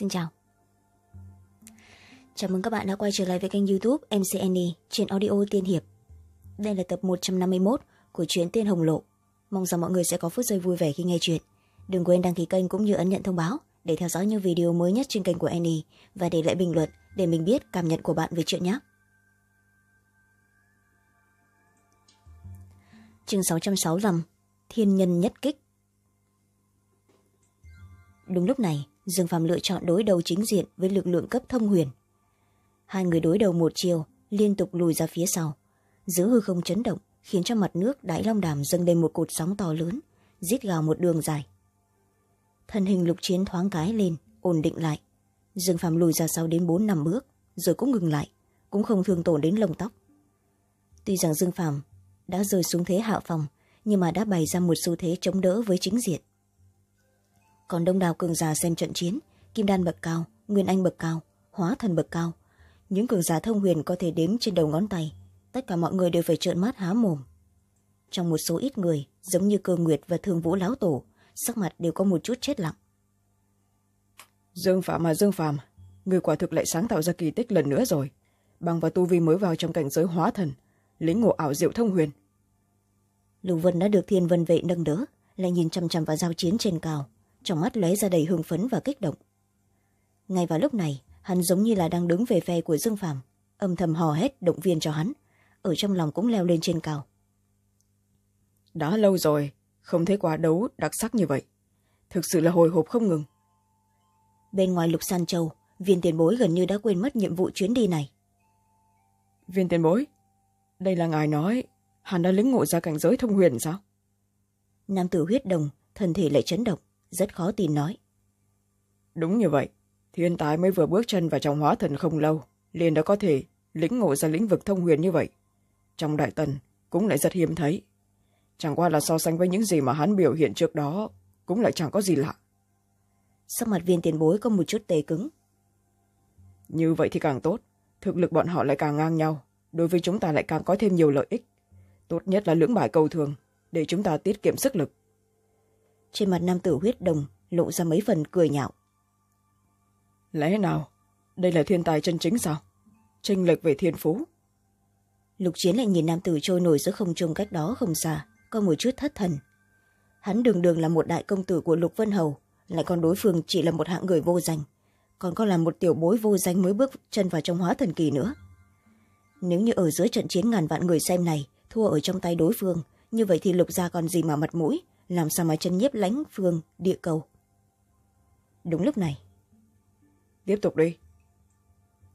Xin chào Chào mừng các bạn đã quay trở lại với kênh youtube MC Annie trên audio Tiên Hiệp Đây là tập 151 của chuyến Tiên Hồng Lộ Mong rằng mọi người sẽ có phút giây vui vẻ khi nghe chuyện Đừng quên đăng ký kênh cũng như ấn nhận thông báo để theo dõi những video mới nhất trên kênh của Annie và để lại bình luận để mình biết cảm nhận của bạn về chuyện nhé. Chương 665 Thiên nhân nhất kích Đúng lúc này, dương Phạm lựa chọn đối đầu chính diện với lực lượng cấp thông huyền hai người đối đầu một chiều liên tục lùi ra phía sau giữ hư không chấn động khiến cho mặt nước đại long đàm dâng lên một cột sóng to lớn giết gào một đường dài thân hình lục chiến thoáng cái lên ổn định lại dương Phạm lùi ra sau đến bốn năm bước rồi cũng ngừng lại cũng không thương tổn đến lông tóc tuy rằng dương Phạm đã rơi xuống thế hạ phòng nhưng mà đã bày ra một xu thế chống đỡ với chính diện còn đông đảo cường giả xem trận chiến kim đan bậc cao nguyên anh bậc cao hóa thần bậc cao những cường giả thông huyền có thể đếm trên đầu ngón tay tất cả mọi người đều phải trợn mắt há mồm trong một số ít người giống như cơ nguyệt và thương vũ lão tổ sắc mặt đều có một chút chết lặng dương phạm à dương phạm người quả thực lại sáng tạo ra kỳ tích lần nữa rồi bằng và tu vi mới vào trong cảnh giới hóa thần lĩnh ngộ ảo diệu thông huyền lục vân đã được thiên vân vệ nâng đỡ lại nhìn chăm chăm vào giao chiến trên cao trong mắt lóe ra đầy hưng phấn và kích động ngay vào lúc này hắn giống như là đang đứng về phe của dương phàm âm thầm hò hét động viên cho hắn ở trong lòng cũng leo lên trên cao đã lâu rồi không thấy quả đấu đặc sắc như vậy thực sự là hồi hộp không ngừng bên ngoài lục san châu viên tiền bối gần như đã quên mất nhiệm vụ chuyến đi này viên tiền bối đây là ngài nói hắn đã lĩnh ngộ ra cảnh giới thông huyền sao nam tử huyết đồng thân thể lại chấn động rất khó tin nói đúng như vậy thiên tái mới vừa bước chân vào trong hóa thần không lâu liền đã có thể lĩnh ngộ ra lĩnh vực thông huyền như vậy trong đại tần cũng lại rất hiếm thấy chẳng qua là so sánh với những gì mà hắn biểu hiện trước đó cũng lại chẳng có gì lạ sắc mặt viên tiền bối có một chút tê cứng như vậy thì càng tốt thực lực bọn họ lại càng ngang nhau đối với chúng ta lại càng có thêm nhiều lợi ích tốt nhất là lưỡng bài cầu thường để chúng ta tiết kiệm sức lực trên mặt nam tử huyết đồng lộ ra mấy phần cười nhạo lẽ nào đây là thiên tài chân chính sao tranh lệch về thiên phú lục chiến lại nhìn nam tử trôi nổi giữa không trung cách đó không xa có một chút thất thần hắn đường đường là một đại công tử của lục vân hầu lại còn đối phương chỉ là một hạng người vô danh còn có là một tiểu bối vô danh mới bước chân vào trong hóa thần kỳ nữa nếu như ở dưới trận chiến ngàn vạn người xem này thua ở trong tay đối phương như vậy thì lục gia còn gì mà mặt mũi làm sao mà chân nhiếp lãnh phương địa cầu đúng lúc này tiếp tục đi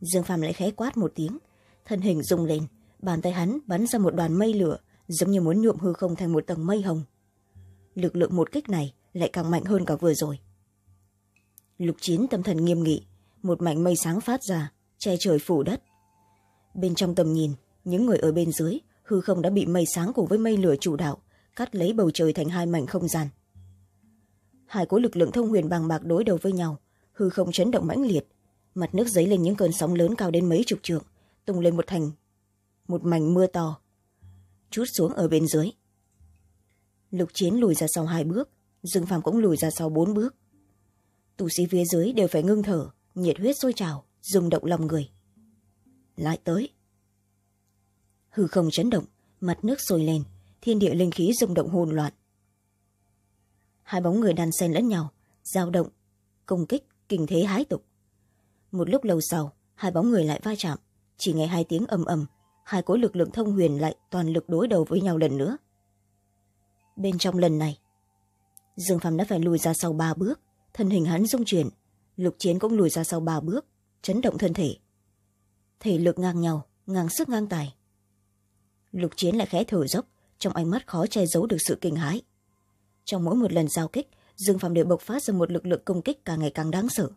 dương phàm lại khẽ quát một tiếng thân hình rung lên bàn tay hắn bắn ra một đoàn mây lửa giống như muốn nhuộm hư không thành một tầng mây hồng lực lượng một kích này lại càng mạnh hơn cả vừa rồi lục chiến tâm thần nghiêm nghị một mảnh mây sáng phát ra che trời phủ đất bên trong tầm nhìn những người ở bên dưới hư không đã bị mây sáng cùng với mây lửa chủ đạo cắt lấy bầu trời thành hai mảnh không gian hai cỗ lực lượng thông huyền bàng bạc đối đầu với nhau hư không chấn động mãnh liệt mặt nước dấy lên những cơn sóng lớn cao đến mấy chục trượng tung lên một thành một mảnh mưa to chút xuống ở bên dưới lục chiến lùi ra sau hai bước dương phàm cũng lùi ra sau bốn bước tù sĩ phía dưới đều phải ngưng thở nhiệt huyết sôi trào rung động lòng người lại tới hư không chấn động mặt nước sôi lên thiên địa linh khí rung động hồn loạn hai bóng người đàn sen lẫn nhau giao động công kích kinh thế hái tục một lúc lâu sau hai bóng người lại va chạm chỉ nghe hai tiếng ầm ầm hai cỗ lực lượng thông huyền lại toàn lực đối đầu với nhau lần nữa bên trong lần này dương phàm đã phải lùi ra sau ba bước thân hình hắn rung chuyển lục chiến cũng lùi ra sau ba bước chấn động thân thể thể lực ngang nhau ngang sức ngang tài lục chiến lại khẽ thở dốc trong ánh mắt khó che giấu được sự kinh hãi trong mỗi một lần giao kích dương phạm đều bộc phát ra một lực lượng công kích càng ngày càng đáng sợ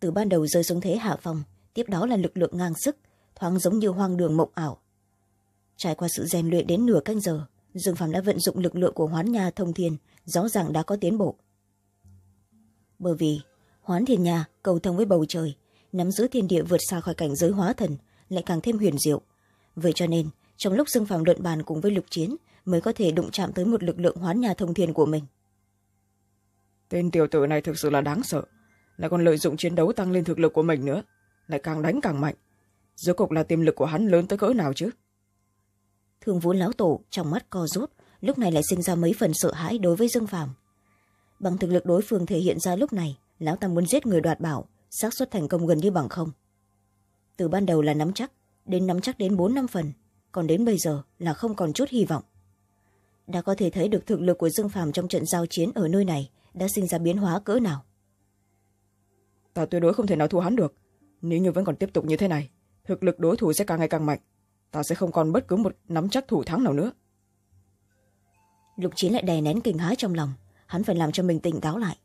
từ ban đầu rơi xuống thế hạ phòng tiếp đó là lực lượng ngang sức thoáng giống như hoang đường mộng ảo trải qua sự rèn luyện đến nửa canh giờ dương phạm đã vận dụng lực lượng của hoán nhà thông thiên rõ ràng đã có tiến bộ bởi vì hoán thiên nhà cầu thông với bầu trời nắm giữ thiên địa vượt xa khỏi cảnh giới hóa thần lại càng thêm huyền diệu vậy cho nên trong lúc dương phàm luận bàn cùng với lục chiến mới có thể đụng chạm tới một lực lượng hoán nhà thông thiên của mình tên tiểu tử này thực sự là đáng sợ lại còn lợi dụng chiến đấu tăng lên thực lực của mình nữa lại càng đánh càng mạnh rốt cục là tiềm lực của hắn lớn tới cỡ nào chứ thương vũ lão tổ trong mắt co rút lúc này lại sinh ra mấy phần sợ hãi đối với dương phàm bằng thực lực đối phương thể hiện ra lúc này lão ta muốn giết người đoạt bảo xác suất thành công gần như bằng không từ ban đầu là nắm chắc đến nắm chắc đến bốn năm phần còn đến bây giờ là không còn chút hy vọng đã có thể thấy được thực lực của dương phàm trong trận giao chiến ở nơi này đã sinh ra biến hóa cỡ nào ta tuyệt đối không thể nào thu hắn được nếu như vẫn còn tiếp tục như thế này thực lực đối thủ sẽ càng ngày càng mạnh ta sẽ không còn bất cứ một nắm chắc thủ thắng nào nữa lục chiến lại đè nén kinh hãi trong lòng hắn phải làm cho mình tỉnh táo lại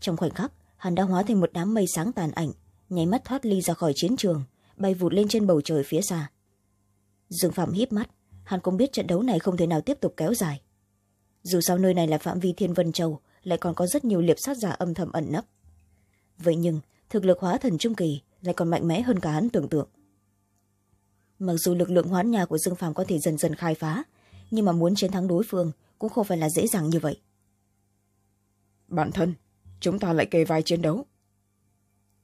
trong khoảnh khắc hắn đã hóa thành một đám mây sáng tàn ảnh nháy mắt thoát ly ra khỏi chiến trường bay vụt lên trên bầu trời phía xa dương phạm híp mắt hắn cũng biết trận đấu này không thể nào tiếp tục kéo dài dù sao nơi này là phạm vi thiên vân châu lại còn có rất nhiều liệp sát giả âm thầm ẩn nấp vậy nhưng thực lực hóa thần trung kỳ lại còn mạnh mẽ hơn cả hắn tưởng tượng mặc dù lực lượng hoán nhà của dương Phạm có thể dần dần khai phá nhưng mà muốn chiến thắng đối phương cũng không phải là dễ dàng như vậy bản thân chúng ta lại kề vai chiến đấu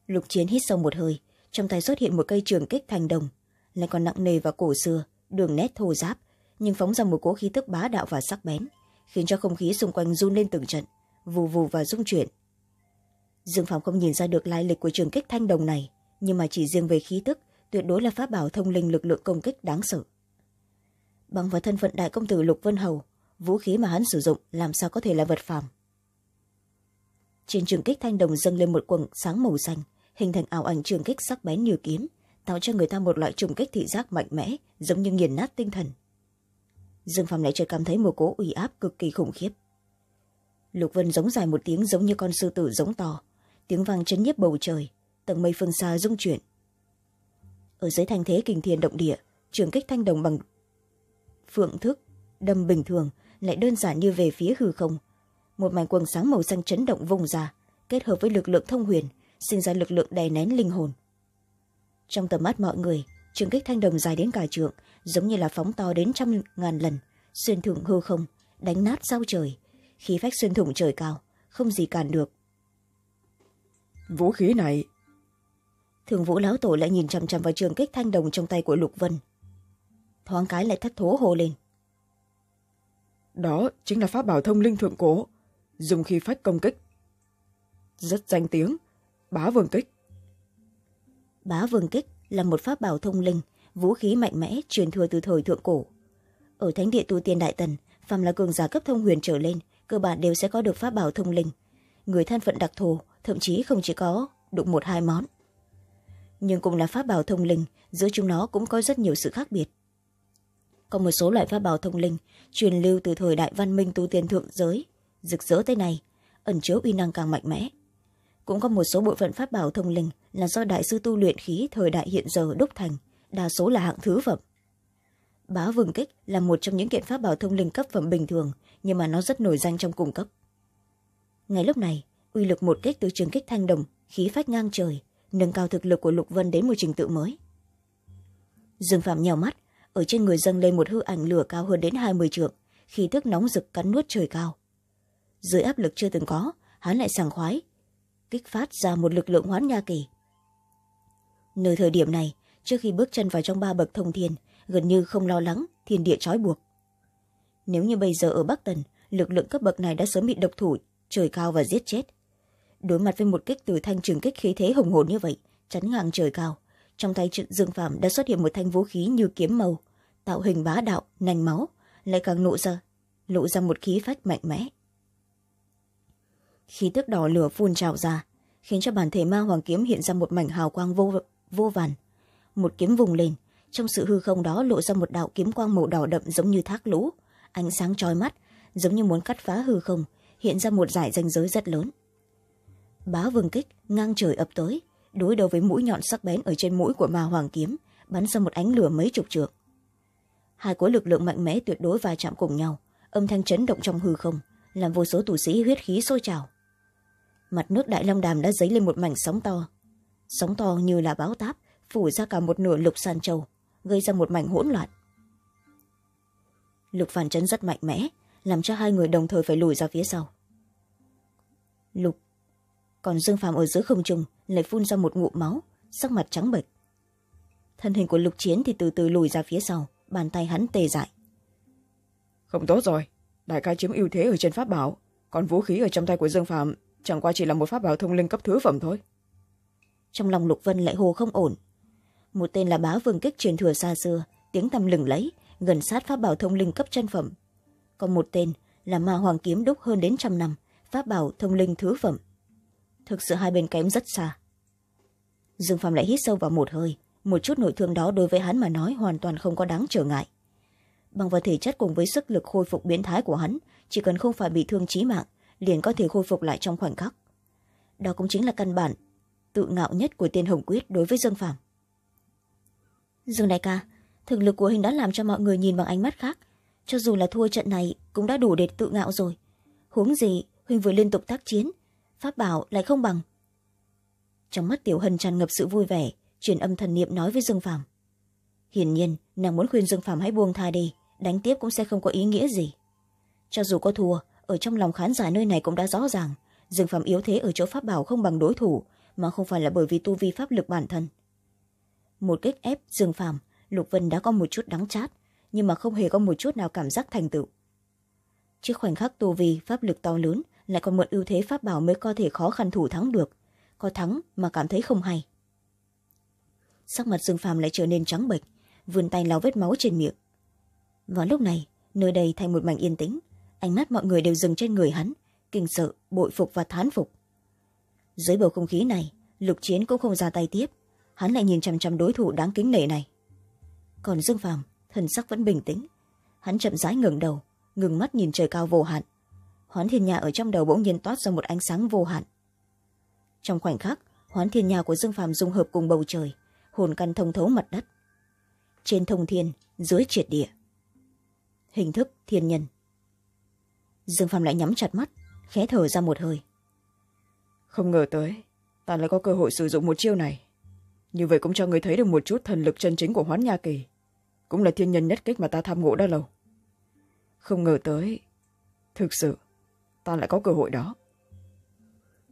lục chiến hít sâu một hơi trong tay xuất hiện một cây trường kích thành đồng lại còn nặng nề và cổ xưa đường nét thô giáp nhưng phóng ra một cỗ khí tức bá đạo và sắc bén khiến cho không khí xung quanh run lên từng trận vù vù và rung chuyển dương phạm không nhìn ra được lai lịch của trường kích thanh đồng này nhưng mà chỉ riêng về khí tức tuyệt đối là pháp bảo thông linh lực lượng công kích đáng sợ bằng vào thân phận đại công tử lục vân hầu vũ khí mà hắn sử dụng làm sao có thể là vật phàm trên trường kích thanh đồng dâng lên một quầng sáng màu xanh hình thành ảo ảnh trường kích sắc bén như kiếm tạo cho người ta một loại trùng kích thị giác mạnh mẽ giống như nghiền nát tinh thần dương phạm lại chợt cảm thấy một cố uy áp cực kỳ khủng khiếp lục vân giống dài một tiếng giống như con sư tử giống to tiếng vang chấn nhiếp bầu trời tầng mây phương xa rung chuyển ở dưới thanh thế kinh thiên động địa trường kích thanh đồng bằng phượng thức đâm bình thường lại đơn giản như về phía hư không một mảnh quần sáng màu xanh chấn động vùng ra kết hợp với lực lượng thông huyền sinh ra lực lượng đè nén linh hồn trong tầm mắt mọi người trường kích thanh đồng dài đến cả trượng giống như là phóng to đến trăm ngàn lần xuyên thủng hư không đánh nát sao trời khí phách xuyên thủng trời cao không gì cản được vũ khí này thường vũ lão tổ lại nhìn chằm chằm vào trường kích thanh đồng trong tay của lục vân thoáng cái lại thất thố hồ lên đó chính là pháp bảo thông linh thượng cổ dùng khi phách công kích rất danh tiếng bá vương kích bá vương kích là một pháp bảo thông linh vũ khí mạnh mẽ truyền thừa từ thời thượng cổ ở thánh địa tu tiên đại tần phàm là cường giả cấp thông huyền trở lên cơ bản đều sẽ có được pháp bảo thông linh người thân phận đặc thù thậm chí không chỉ có đụng một hai món nhưng cũng là pháp bảo thông linh giữa chúng nó cũng có rất nhiều sự khác biệt có một số loại pháp bảo thông linh truyền lưu từ thời đại văn minh tu tiên thượng giới rực rỡ tới nay ẩn chứa uy năng càng mạnh mẽ cũng có một số bộ phận pháp bảo thông linh là do đại sư tu luyện khí thời đại hiện giờ đúc thành đa số là hạng thứ phẩm bá vương kích là một trong những kiện pháp bảo thông linh cấp phẩm bình thường nhưng mà nó rất nổi danh trong cung cấp ngay lúc này uy lực một kích từ trường kích thanh đồng khí phách ngang trời nâng cao thực lực của lục vân đến một trình tự mới dương phạm nhào mắt ở trên người dâng lên một hư ảnh lửa cao hơn đến hai mươi trượng khi thức nóng rực cắn nuốt trời cao dưới áp lực chưa từng có hắn lại sàng khoái kích phát ra một lực lượng hoán nha kỳ nơi thời điểm này trước khi bước chân vào trong ba bậc thông thiên gần như không lo lắng thiên địa trói buộc nếu như bây giờ ở bắc tần lực lượng cấp bậc này đã sớm bị độc thủ trời cao và giết chết đối mặt với một kích từ thanh trường kích khí thế hùng hồn như vậy chắn ngang trời cao trong tay trận dương phạm đã xuất hiện một thanh vũ khí như kiếm màu tạo hình bá đạo nành máu lại càng lộ ra lộ ra một khí phách mạnh mẽ khí tức đỏ lửa phun trào ra khiến cho bản thể ma hoàng kiếm hiện ra một mảnh hào quang vô, vô vàn một kiếm vùng lên trong sự hư không đó lộ ra một đạo kiếm quang màu đỏ đậm giống như thác lũ ánh sáng trói mắt giống như muốn cắt phá hư không hiện ra một dải danh giới rất lớn bá vương kích ngang trời ập tới đối đầu với mũi nhọn sắc bén ở trên mũi của ma hoàng kiếm bắn ra một ánh lửa mấy chục trượng hai khối lực lượng mạnh mẽ tuyệt đối va chạm cùng nhau âm thanh chấn động trong hư không làm vô số tù sĩ huyết khí sôi trào mặt nước đại long đàm đã dấy lên một mảnh sóng to sóng to như là bão táp phủ ra cả một nửa lục sàn trầu gây ra một mảnh hỗn loạn lục phản chấn rất mạnh mẽ làm cho hai người đồng thời phải lùi ra phía sau lục còn dương phàm ở giữa không trung lại phun ra một ngụm máu sắc mặt trắng bệch thân hình của lục chiến thì từ từ lùi ra phía sau bàn tay hắn tê dại không tốt rồi đại ca chiếm ưu thế ở trên pháp bảo còn vũ khí ở trong tay của dương phạm chẳng qua chỉ là một pháp bảo thông linh cấp thứ phẩm thôi trong lòng lục vân lại hồ không ổn một tên là bá vương kích truyền thừa xa xưa tiếng tăm lừng lẫy gần sát pháp bảo thông linh cấp chân phẩm còn một tên là ma hoàng kiếm đúc hơn đến trăm năm pháp bảo thông linh thứ phẩm thực sự hai bên kém rất xa dương phạm lại hít sâu vào một hơi một chút nội thương đó đối với hắn mà nói hoàn toàn không có đáng trở ngại bằng vào thể chất cùng với sức lực khôi phục biến thái của hắn chỉ cần không phải bị thương trí mạng liền có thể khôi phục lại trong khoảnh khắc đó cũng chính là căn bản tự ngạo nhất của tiên hồng quyết đối với dương phạm. dương đại ca thực lực của hình đã làm cho mọi người nhìn bằng ánh mắt khác cho dù là thua trận này cũng đã đủ để tự ngạo rồi huống gì huynh vừa liên tục tác chiến pháp bảo lại không bằng trong mắt tiểu hân tràn ngập sự vui vẻ truyền âm thần niệm nói với dương phạm. hiển nhiên nàng muốn khuyên dương phạm hãy buông tha đi đánh tiếp cũng sẽ không có ý nghĩa gì cho dù có thua ở trong lòng khán giả nơi này cũng đã rõ ràng dương Phạm yếu thế ở chỗ pháp bảo không bằng đối thủ mà không phải là bởi vì tu vi pháp lực bản thân một kích ép dương Phạm, lục vân đã có một chút đắng chát nhưng mà không hề có một chút nào cảm giác thành tựu trước khoảnh khắc tu vi pháp lực to lớn lại còn mượn ưu thế pháp bảo mới có thể khó khăn thủ thắng được có thắng mà cảm thấy không hay sắc mặt dương Phạm lại trở nên trắng bệch vươn tay lau vết máu trên miệng vào lúc này nơi đây thành một mảnh yên tĩnh ánh mắt mọi người đều dừng trên người hắn kinh sợ bội phục và thán phục dưới bầu không khí này lục chiến cũng không ra tay tiếp hắn lại nhìn chằm chằm đối thủ đáng kính nể này còn dương phàm thần sắc vẫn bình tĩnh hắn chậm rãi ngừng đầu ngừng mắt nhìn trời cao vô hạn hoán thiên nhà ở trong đầu bỗng nhiên toát ra một ánh sáng vô hạn trong khoảnh khắc hoán thiên nhà của dương phàm dung hợp cùng bầu trời hồn căn thông thấu mặt đất trên thông thiên dưới triệt địa hình thức thiên nhân dương phạm lại nhắm chặt mắt khẽ thở ra một hơi không ngờ tới ta lại có cơ hội sử dụng một chiêu này như vậy cũng cho người thấy được một chút thần lực chân chính của hoán nha kỳ cũng là thiên nhân nhất kích mà ta tham ngộ đã lâu không ngờ tới thực sự ta lại có cơ hội đó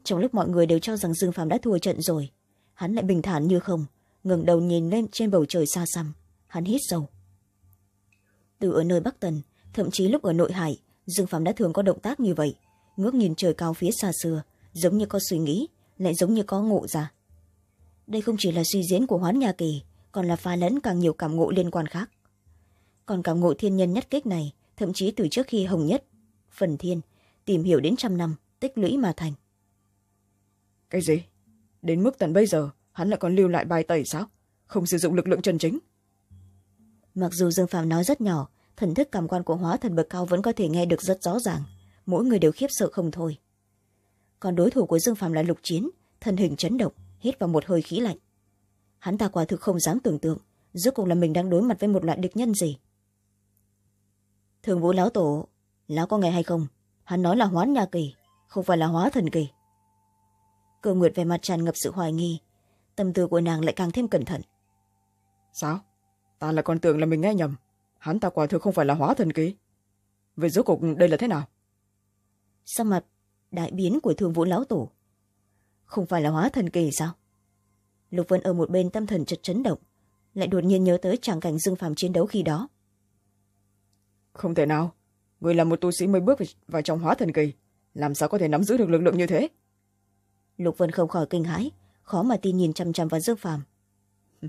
trong lúc mọi người đều cho rằng dương phạm đã thua trận rồi hắn lại bình thản như không ngừng đầu nhìn lên trên bầu trời xa xăm hắn hít sâu từ ở nơi bắc tần thậm chí lúc ở nội hải dương phạm đã thường có động tác như vậy ngước nhìn trời cao phía xa xưa giống như có suy nghĩ lại giống như có ngộ ra đây không chỉ là suy diễn của hoán nhà kỳ còn là pha lẫn càng nhiều cảm ngộ liên quan khác còn cảm ngộ thiên nhân nhất kích này thậm chí từ trước khi hồng nhất phần thiên tìm hiểu đến trăm năm tích lũy mà thành cái gì đến mức tận bây giờ hắn lại còn lưu lại bài tẩy sao không sử dụng lực lượng chân chính mặc dù dương phạm nói rất nhỏ thần thức cảm quan của hóa thần bậc cao vẫn có thể nghe được rất rõ ràng mỗi người đều khiếp sợ không thôi còn đối thủ của dương phạm là lục chiến thân hình chấn động hít vào một hơi khí lạnh hắn ta quả thực không dám tưởng tượng rốt cuộc là mình đang đối mặt với một loại địch nhân gì thường vũ lão tổ lão có nghe hay không hắn nói là hoán nha kỳ không phải là hóa thần kỳ cơ nguyệt về mặt tràn ngập sự hoài nghi tâm tư của nàng lại càng thêm cẩn thận sao ta lại còn tưởng là mình nghe nhầm hắn ta quả thực không phải là hóa thần kỳ vậy rốt cuộc đây là thế nào sao mặt đại biến của thương vũ lão tổ không phải là hóa thần kỳ sao lục vân ở một bên tâm thần chật chấn động lại đột nhiên nhớ tới tràng cảnh dương phàm chiến đấu khi đó không thể nào người là một tu sĩ mới bước vào trong hóa thần kỳ làm sao có thể nắm giữ được lực lượng như thế lục vân không khỏi kinh hãi khó mà tin nhìn chăm chăm vào dương phàm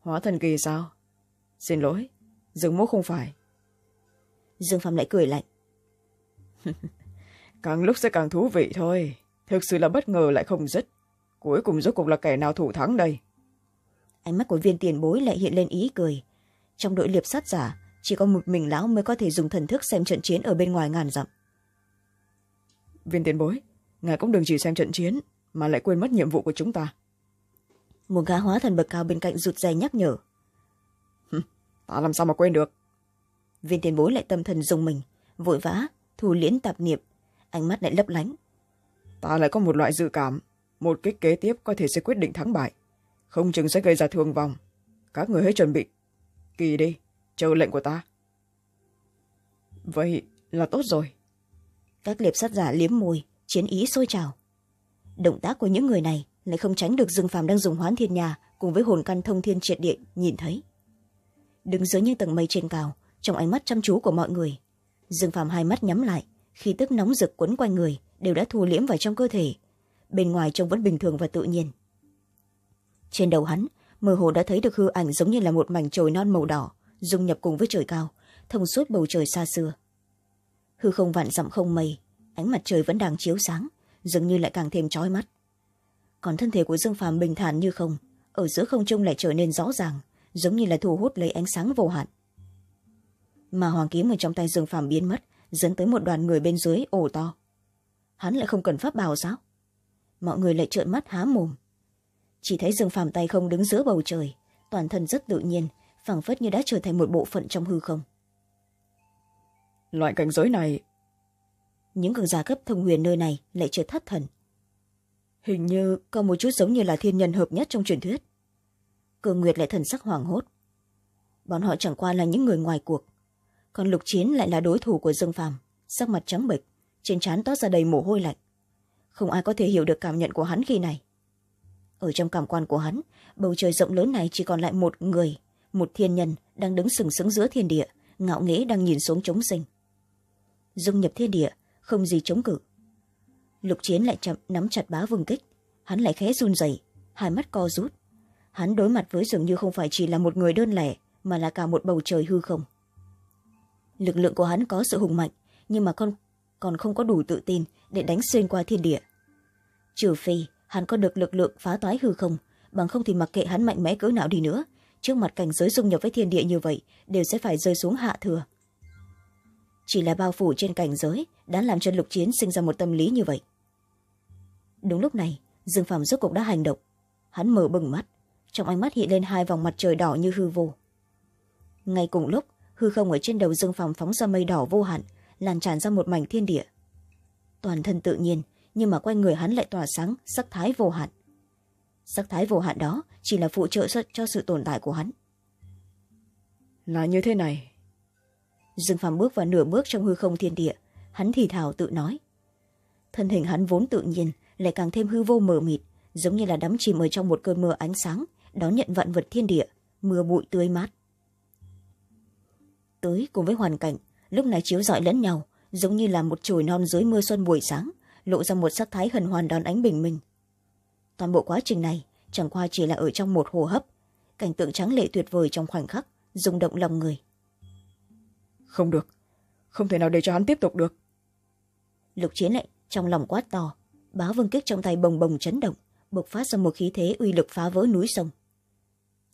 hóa thần kỳ sao xin lỗi dương mỗ không phải dương phạm lại cười lạnh càng lúc sẽ càng thú vị thôi thực sự là bất ngờ lại không dứt cuối cùng rốt cuộc là kẻ nào thủ thắng đây ánh mắt của viên tiền bối lại hiện lên ý cười trong đội liệp sát giả chỉ có một mình lão mới có thể dùng thần thức xem trận chiến ở bên ngoài ngàn dặm viên tiền bối ngài cũng đừng chỉ xem trận chiến mà lại quên mất nhiệm vụ của chúng ta một gã hóa thần bậc cao bên cạnh rụt rè nhắc nhở ta ờ, làm sao mà quên được viên tiền bối lại tâm thần dùng mình vội vã thu liễn tạp niệm ánh mắt lại lấp lánh ta lại có một loại dự cảm một kích kế tiếp có thể sẽ quyết định thắng bại không chừng sẽ gây ra thương vong các người hãy chuẩn bị kỳ đi chờ lệnh của ta vậy là tốt rồi các liệp sát giả liếm môi chiến ý sôi trào động tác của những người này lại không tránh được dương phàm đang dùng hoán thiên nhà cùng với hồn căn thông thiên triệt địa nhìn thấy đứng dưới những tầng mây trên cao trong ánh mắt chăm chú của mọi người dương Phạm hai mắt nhắm lại khi tức nóng rực quấn quanh người đều đã thu liễm vào trong cơ thể bên ngoài trông vẫn bình thường và tự nhiên trên đầu hắn mơ hồ đã thấy được hư ảnh giống như là một mảnh trồi non màu đỏ dung nhập cùng với trời cao thông suốt bầu trời xa xưa hư không vạn dặm không mây ánh mặt trời vẫn đang chiếu sáng dường như lại càng thêm trói mắt còn thân thể của dương phàm bình thản như không ở giữa không trung lại trở nên rõ ràng giống như là thu hút lấy ánh sáng vô hạn mà hoàng kiếm ở trong tay dương phàm biến mất dẫn tới một đoàn người bên dưới ồ to hắn lại không cần pháp bào sao mọi người lại trợn mắt há mồm chỉ thấy dương phàm tay không đứng giữa bầu trời toàn thân rất tự nhiên phảng phất như đã trở thành một bộ phận trong hư không loại cảnh giới này những cường giả cấp thông huyền nơi này lại chưa thất thần hình như có một chút giống như là thiên nhân hợp nhất trong truyền thuyết cường nguyệt lại thần sắc hoảng hốt bọn họ chẳng qua là những người ngoài cuộc còn lục chiến lại là đối thủ của dương phàm sắc mặt trắng bệch trên trán toát ra đầy mồ hôi lạnh không ai có thể hiểu được cảm nhận của hắn khi này ở trong cảm quan của hắn bầu trời rộng lớn này chỉ còn lại một người một thiên nhân đang đứng sừng sững giữa thiên địa ngạo nghễ đang nhìn xuống chống sinh dung nhập thiên địa không gì chống cự lục chiến lại chậm nắm chặt bá vương kích hắn lại khé run rẩy hai mắt co rút hắn đối mặt với dường như không phải chỉ là một người đơn lẻ mà là cả một bầu trời hư không lực lượng của hắn có sự hùng mạnh nhưng mà con còn không có đủ tự tin để đánh xuyên qua thiên địa trừ phi hắn có được lực lượng phá toái hư không bằng không thì mặc kệ hắn mạnh mẽ cỡ nào đi nữa trước mặt cảnh giới dung nhập với thiên địa như vậy đều sẽ phải rơi xuống hạ thừa chỉ là bao phủ trên cảnh giới đã làm cho lục chiến sinh ra một tâm lý như vậy đúng lúc này dương phạm rốt cục đã hành động hắn mở bừng mắt trong ánh mắt hiện lên hai vòng mặt trời đỏ như hư vô ngay cùng lúc hư không ở trên đầu dương phàm phóng ra mây đỏ vô hạn làn tràn ra một mảnh thiên địa toàn thân tự nhiên nhưng mà quanh người hắn lại tỏa sáng sắc thái vô hạn sắc thái vô hạn đó chỉ là phụ trợ cho sự tồn tại của hắn là như thế này dương phàm bước vào nửa bước trong hư không thiên địa hắn thì thào tự nói thân hình hắn vốn tự nhiên lại càng thêm hư vô mờ mịt giống như là đắm chìm ở trong một cơn mưa ánh sáng đón nhận vạn vật thiên địa mưa bụi tươi mát tới cùng với hoàn cảnh lúc này chiếu rọi lẫn nhau giống như là một chồi non dưới mưa xuân buổi sáng lộ ra một sắc thái hần hoàn đón ánh bình minh toàn bộ quá trình này chẳng qua chỉ là ở trong một hồ hấp cảnh tượng tráng lệ tuyệt vời trong khoảnh khắc rung động lòng người không được không thể nào để cho hắn tiếp tục được lục chiến lại trong lòng quát to bá vương kích trong tay bồng bồng chấn động bộc phát ra một khí thế uy lực phá vỡ núi sông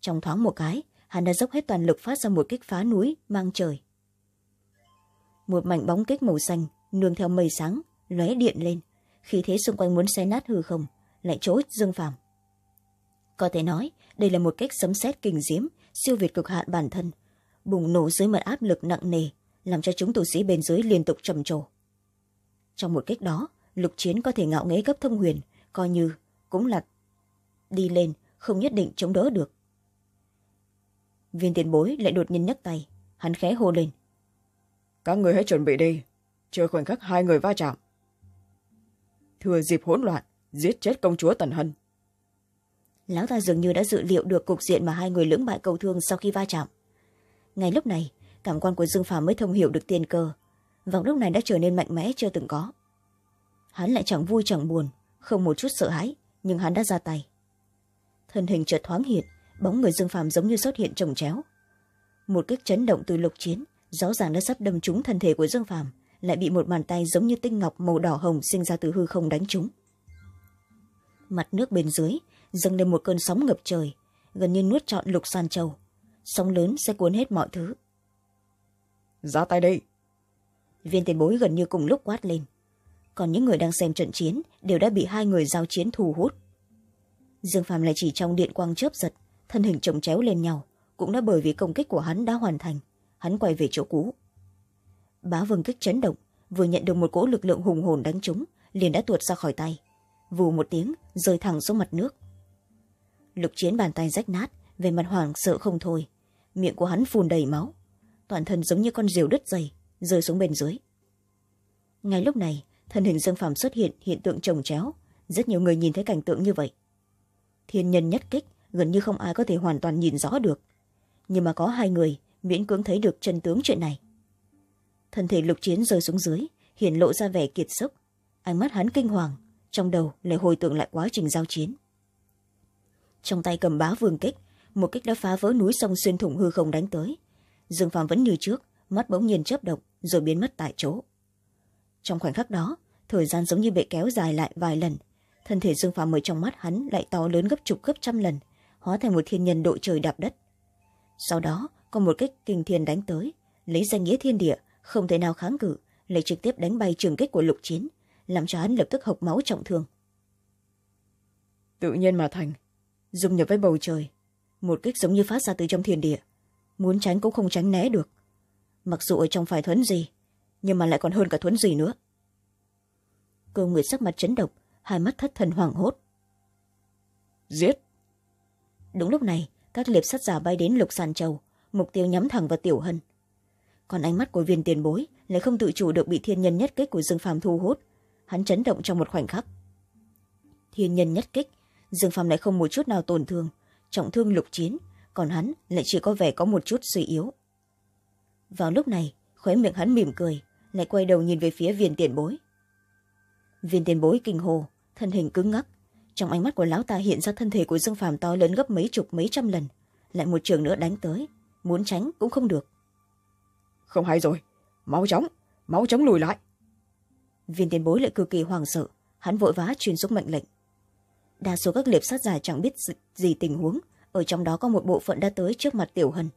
trong thoáng một cái hắn đã dốc hết toàn lực phát ra một kích phá núi mang trời một mảnh bóng kích màu xanh nương theo mây sáng lóe điện lên khi thế xung quanh muốn xé nát hư không lại chối dương phàm có thể nói đây là một cách sấm sét kinh diếm siêu việt cực hạn bản thân bùng nổ dưới mặt áp lực nặng nề làm cho chúng tù sĩ bên dưới liên tục trầm trồ trong một cách đó lục chiến có thể ngạo nghễ gấp thông huyền coi như cũng là đi lên không nhất định chống đỡ được viên tiền bối lại đột nhiên nhấc tay hắn khẽ hô lên các người hãy chuẩn bị đi chờ khoảnh khắc hai người va chạm thừa dịp hỗn loạn giết chết công chúa tần hân lão ta dường như đã dự liệu được cục diện mà hai người lưỡng bại cầu thương sau khi va chạm ngay lúc này cảm quan của dương phàm mới thông hiểu được tiền cơ vòng lúc này đã trở nên mạnh mẽ chưa từng có hắn lại chẳng vui chẳng buồn không một chút sợ hãi nhưng hắn đã ra tay thân hình chợt thoáng hiện bóng người dương phàm giống như xuất hiện trồng chéo một kích chấn động từ lục chiến rõ ràng đã sắp đâm trúng thân thể của dương phàm lại bị một bàn tay giống như tinh ngọc màu đỏ hồng sinh ra từ hư không đánh trúng mặt nước bên dưới dâng lên một cơn sóng ngập trời gần như nuốt trọn lục san châu sóng lớn sẽ cuốn hết mọi thứ ra tay đây viên tiền bối gần như cùng lúc quát lên còn những người đang xem trận chiến đều đã bị hai người giao chiến thu hút dương phàm lại chỉ trong điện quang chớp giật thân hình chồng chéo lên nhau cũng đã bởi vì công kích của hắn đã hoàn thành hắn quay về chỗ cũ bá vương kích chấn động vừa nhận được một cỗ lực lượng hùng hồn đánh trúng liền đã tuột ra khỏi tay vù một tiếng rơi thẳng xuống mặt nước lục chiến bàn tay rách nát về mặt hoảng sợ không thôi miệng của hắn phun đầy máu toàn thân giống như con diều đứt dày rơi xuống bên dưới ngay lúc này thân hình dương phàm xuất hiện hiện tượng trồng chéo rất nhiều người nhìn thấy cảnh tượng như vậy thiên nhân nhất kích gần như không ai có thể hoàn toàn nhìn rõ được nhưng mà có hai người miễn cưỡng thấy được chân tướng chuyện này thân thể lục chiến rơi xuống dưới hiển lộ ra vẻ kiệt sức ánh mắt hắn kinh hoàng trong đầu lại hồi tưởng lại quá trình giao chiến trong tay cầm bá vương kích một kích đã phá vỡ núi sông xuyên thủng hư không đánh tới dương phàm vẫn như trước mắt bỗng nhiên chớp động rồi biến mất tại chỗ trong khoảnh khắc đó thời gian giống như bị kéo dài lại vài lần thân thể dương phàm ở trong mắt hắn lại to lớn gấp chục gấp trăm lần hóa thành một thiên nhân đội trời đạp đất sau đó có một kích kinh thiên đánh tới lấy danh nghĩa thiên địa không thể nào kháng cự lại trực tiếp đánh bay trường kích của lục chiến làm cho hắn lập tức hộc máu trọng thương tự nhiên mà thành dung nhập với bầu trời một kích giống như phát ra từ trong thiên địa muốn tránh cũng không tránh né được mặc dù ở trong phải thuấn gì nhưng mà lại còn hơn cả thuấn gì nữa cơ nguyệt sắc mặt chấn động hai mắt thất thần hoảng hốt giết đúng lúc này các liệp sắt giả bay đến lục sàn trầu mục tiêu nhắm thẳng vào tiểu hân còn ánh mắt của viên tiền bối lại không tự chủ được bị thiên nhân nhất kích của dương phàm thu hút hắn chấn động trong một khoảnh khắc thiên nhân nhất kích dương phàm lại không một chút nào tổn thương trọng thương lục chiến còn hắn lại chỉ có vẻ có một chút suy yếu vào lúc này khóe miệng hắn mỉm cười lại quay đầu nhìn về phía viên tiền bối viên tiền bối kinh hồ thân hình cứng ngắc trong ánh mắt của lão ta hiện ra thân thể của dương phàm to lớn gấp mấy chục mấy trăm lần lại một trường nữa đánh tới muốn tránh cũng không được không hay rồi máu chóng máu chóng lùi lại viên tiền bối lại cực kỳ hoảng sợ hắn vội vã truyền xuống mệnh lệnh đa số các liệp sát giả chẳng biết gì tình huống ở trong đó có một bộ phận đã tới trước mặt tiểu hân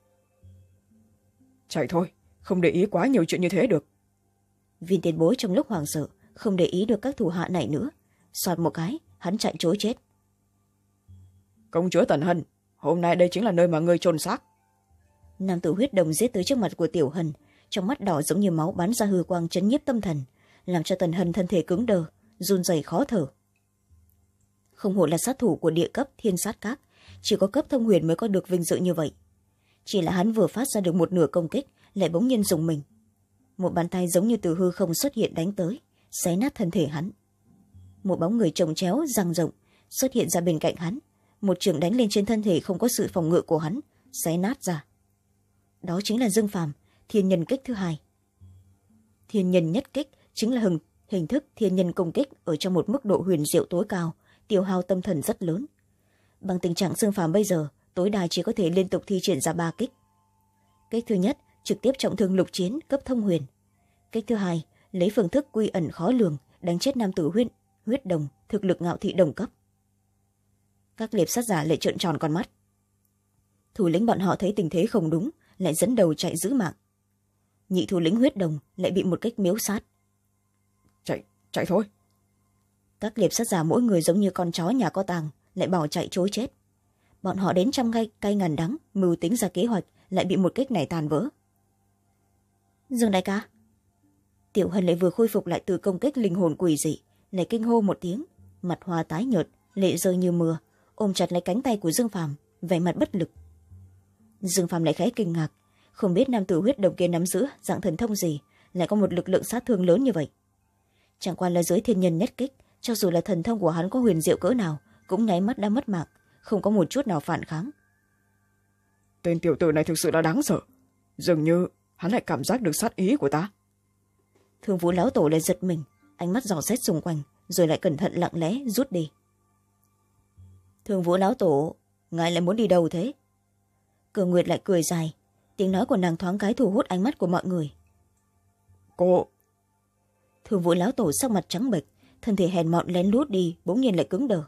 chạy thôi không để ý quá nhiều chuyện như thế được viên tiền bối trong lúc hoảng sợ không để ý được các thủ hạ này nữa soạt một cái hắn chạy chối chết công chúa tần hân hôm nay đây chính là nơi mà ngươi trôn xác nam tử huyết đồng giết tới trước mặt của tiểu hân trong mắt đỏ giống như máu bắn ra hư quang chấn nhiếp tâm thần làm cho tần hân thân thể cứng đờ run rẩy khó thở không hổ là sát thủ của địa cấp thiên sát các chỉ có cấp thông huyền mới có được vinh dự như vậy chỉ là hắn vừa phát ra được một nửa công kích lại bỗng nhiên dùng mình một bàn tay giống như từ hư không xuất hiện đánh tới xé nát thân thể hắn một bóng người trồng chéo răng rộng xuất hiện ra bên cạnh hắn một trường đánh lên trên thân thể không có sự phòng ngự của hắn xé nát ra đó chính là dương phàm thiên nhân kích thứ hai thiên nhân nhất kích chính là hừng hình thức thiên nhân công kích ở trong một mức độ huyền diệu tối cao tiêu hao tâm thần rất lớn bằng tình trạng dương phàm bây giờ tối đa chỉ có thể liên tục thi triển ra ba kích kích thứ nhất trực tiếp trọng thương lục chiến cấp thông huyền kích thứ hai lấy phương thức quy ẩn khó lường đánh chết nam tử huyên huyết đồng thực lực ngạo thị đồng cấp các liệp sát giả lại trợn tròn con mắt thủ lĩnh bọn họ thấy tình thế không đúng lại dẫn đầu chạy giữ mạng nhị thủ lĩnh huyết đồng lại bị một cách miếu sát chạy chạy thôi các liệp sát giả mỗi người giống như con chó nhà có tàng lại bỏ chạy chối chết bọn họ đến trăm gai cay ngàn đắng mưu tính ra kế hoạch lại bị một cách này tàn vỡ dương đại ca tiểu hân lại vừa khôi phục lại từ công kích linh hồn quỷ dị lại kinh hô một tiếng mặt hoa tái nhợt lệ rơi như mưa ôm chặt lấy cánh tay của dương phàm vẻ mặt bất lực dương phàm lại khẽ kinh ngạc không biết nam tử huyết đồng kia nắm giữ dạng thần thông gì lại có một lực lượng sát thương lớn như vậy chẳng qua là dưới thiên nhân nhất kích cho dù là thần thông của hắn có huyền diệu cỡ nào cũng nháy mắt đã mất mạng không có một chút nào phản kháng tên tiểu tử này thực sự là đáng sợ dường như hắn lại cảm giác được sát ý của ta thương vũ lão tổ lại giật mình ánh mắt dò xét xung quanh rồi lại cẩn thận lặng lẽ rút đi thường vũ lão tổ ngài lại muốn đi đâu thế cường nguyệt lại cười dài tiếng nói của nàng thoáng cái thu hút ánh mắt của mọi người cô thường vũ lão tổ sắc mặt trắng bệch thân thể hèn mọn lén lút đi bỗng nhiên lại cứng đờ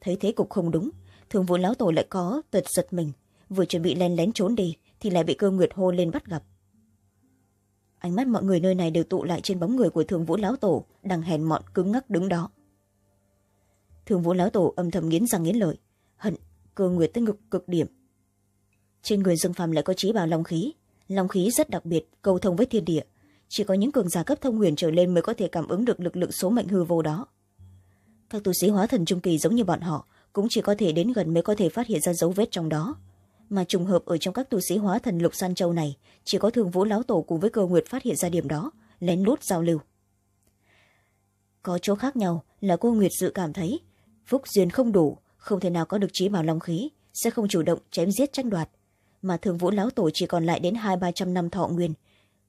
thấy thế cục không đúng thường vũ lão tổ lại có tật giật mình vừa chuẩn bị len lén trốn đi thì lại bị cơ nguyệt hô lên bắt gặp ánh mắt mọi người nơi này đều tụ lại trên bóng người của thường vũ lão tổ đang hèn mọn cứng ngắc đứng đó thường vũ lão tổ âm thầm nghiến răng nghiến lợi hận cường nguyệt tới ngực cực điểm trên người dương phàm lại có trí bảo long khí long khí rất đặc biệt cầu thông với thiên địa chỉ có những cường giả cấp thông huyền trở lên mới có thể cảm ứng được lực lượng số mệnh hư vô đó các tu sĩ hóa thần trung kỳ giống như bọn họ cũng chỉ có thể đến gần mới có thể phát hiện ra dấu vết trong đó mà trùng hợp ở trong các tu sĩ hóa thần lục san châu này chỉ có thường vũ lão tổ cùng với cơ nguyệt phát hiện ra điểm đó lén lút giao lưu có chỗ khác nhau là cô nguyệt dự cảm thấy phúc duyên không đủ không thể nào có được trí bảo long khí sẽ không chủ động chém giết tranh đoạt mà thường vũ lão tổ chỉ còn lại đến hai ba trăm năm thọ nguyên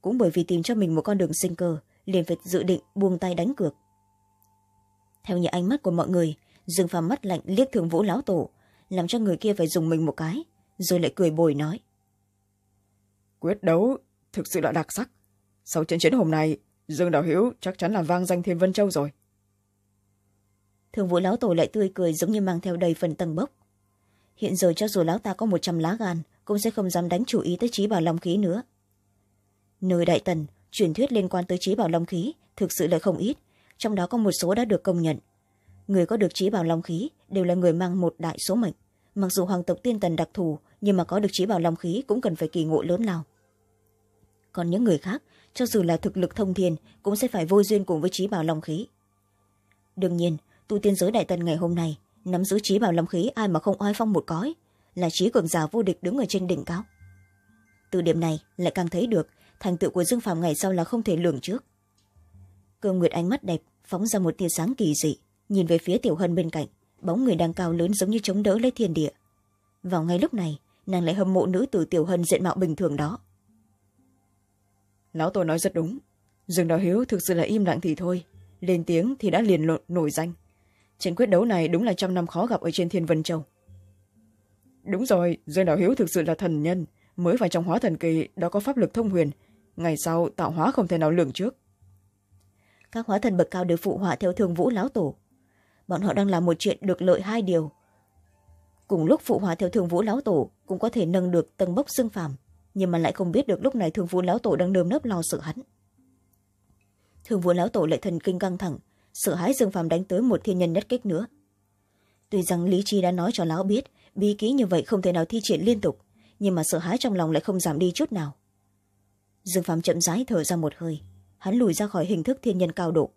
cũng bởi vì tìm cho mình một con đường sinh cơ liền phải dự định buông tay đánh cược theo những ánh mắt của mọi người dương phàm mắt lạnh liếc thường vũ lão tổ làm cho người kia phải dùng mình một cái rồi lại cười bồi nói quyết đấu thực sự là đặc sắc sau trận chiến hôm nay dương đạo Hiếu chắc chắn là vang danh thiên vân châu rồi thường vũ lão tổ lại tươi cười giống như mang theo đầy phần tầng bốc hiện giờ cho dù lão ta có một trăm lá gan cũng sẽ không dám đánh chủ ý tới trí bảo long khí nữa nơi đại tần truyền thuyết liên quan tới trí bảo long khí thực sự lại không ít trong đó có một số đã được công nhận người có được trí bảo long khí đều là người mang một đại số mệnh mặc dù hoàng tộc tiên tần đặc thù nhưng mà có được trí bảo long khí cũng cần phải kỳ ngộ lớn lao còn những người khác cho dù là thực lực thông thiền cũng sẽ phải vô duyên cùng với trí bảo long khí đương nhiên tu tiên giới đại tần ngày hôm nay nắm giữ trí bảo long khí ai mà không oai phong một cõi là trí cường giả vô địch đứng ở trên đỉnh cao từ điểm này lại càng thấy được thành tựu của dương phàm ngày sau là không thể lường trước cương nguyệt ánh mắt đẹp phóng ra một tia sáng kỳ dị nhìn về phía tiểu hân bên cạnh bóng người đang cao lớn giống như chống đỡ lấy thiên địa vào ngay lúc này nàng lại hâm mộ nữ tử tiểu hân diện mạo bình thường đó lão tôi nói rất đúng dương đạo hiếu thực sự là im lặng thì thôi lên tiếng thì đã liền lộn nổi danh trận quyết đấu này đúng là trăm năm khó gặp ở trên thiên vân châu đúng rồi dương đạo hiếu thực sự là thần nhân mới vào trong hóa thần kỳ đó có pháp lực thông huyền ngày sau tạo hóa không thể nào lường trước các hóa thần bậc cao đều phụ họa theo thường vũ lão tổ bọn họ đang làm một chuyện được lợi hai điều cùng lúc phụ họa theo thường vũ lão tổ cũng có thể nâng được tầng bốc xương phàm nhưng mà lại không biết được lúc này thương vũ lão tổ đang nơm nớp lo sợ hắn thương vũ lão tổ lại thần kinh căng thẳng sợ hãi dương phàm đánh tới một thiên nhân nhất kích nữa tuy rằng lý trí đã nói cho lão biết bí ký như vậy không thể nào thi triển liên tục nhưng mà sợ hãi trong lòng lại không giảm đi chút nào dương phạm chậm rãi thở ra một hơi hắn lùi ra khỏi hình thức thiên nhân cao độ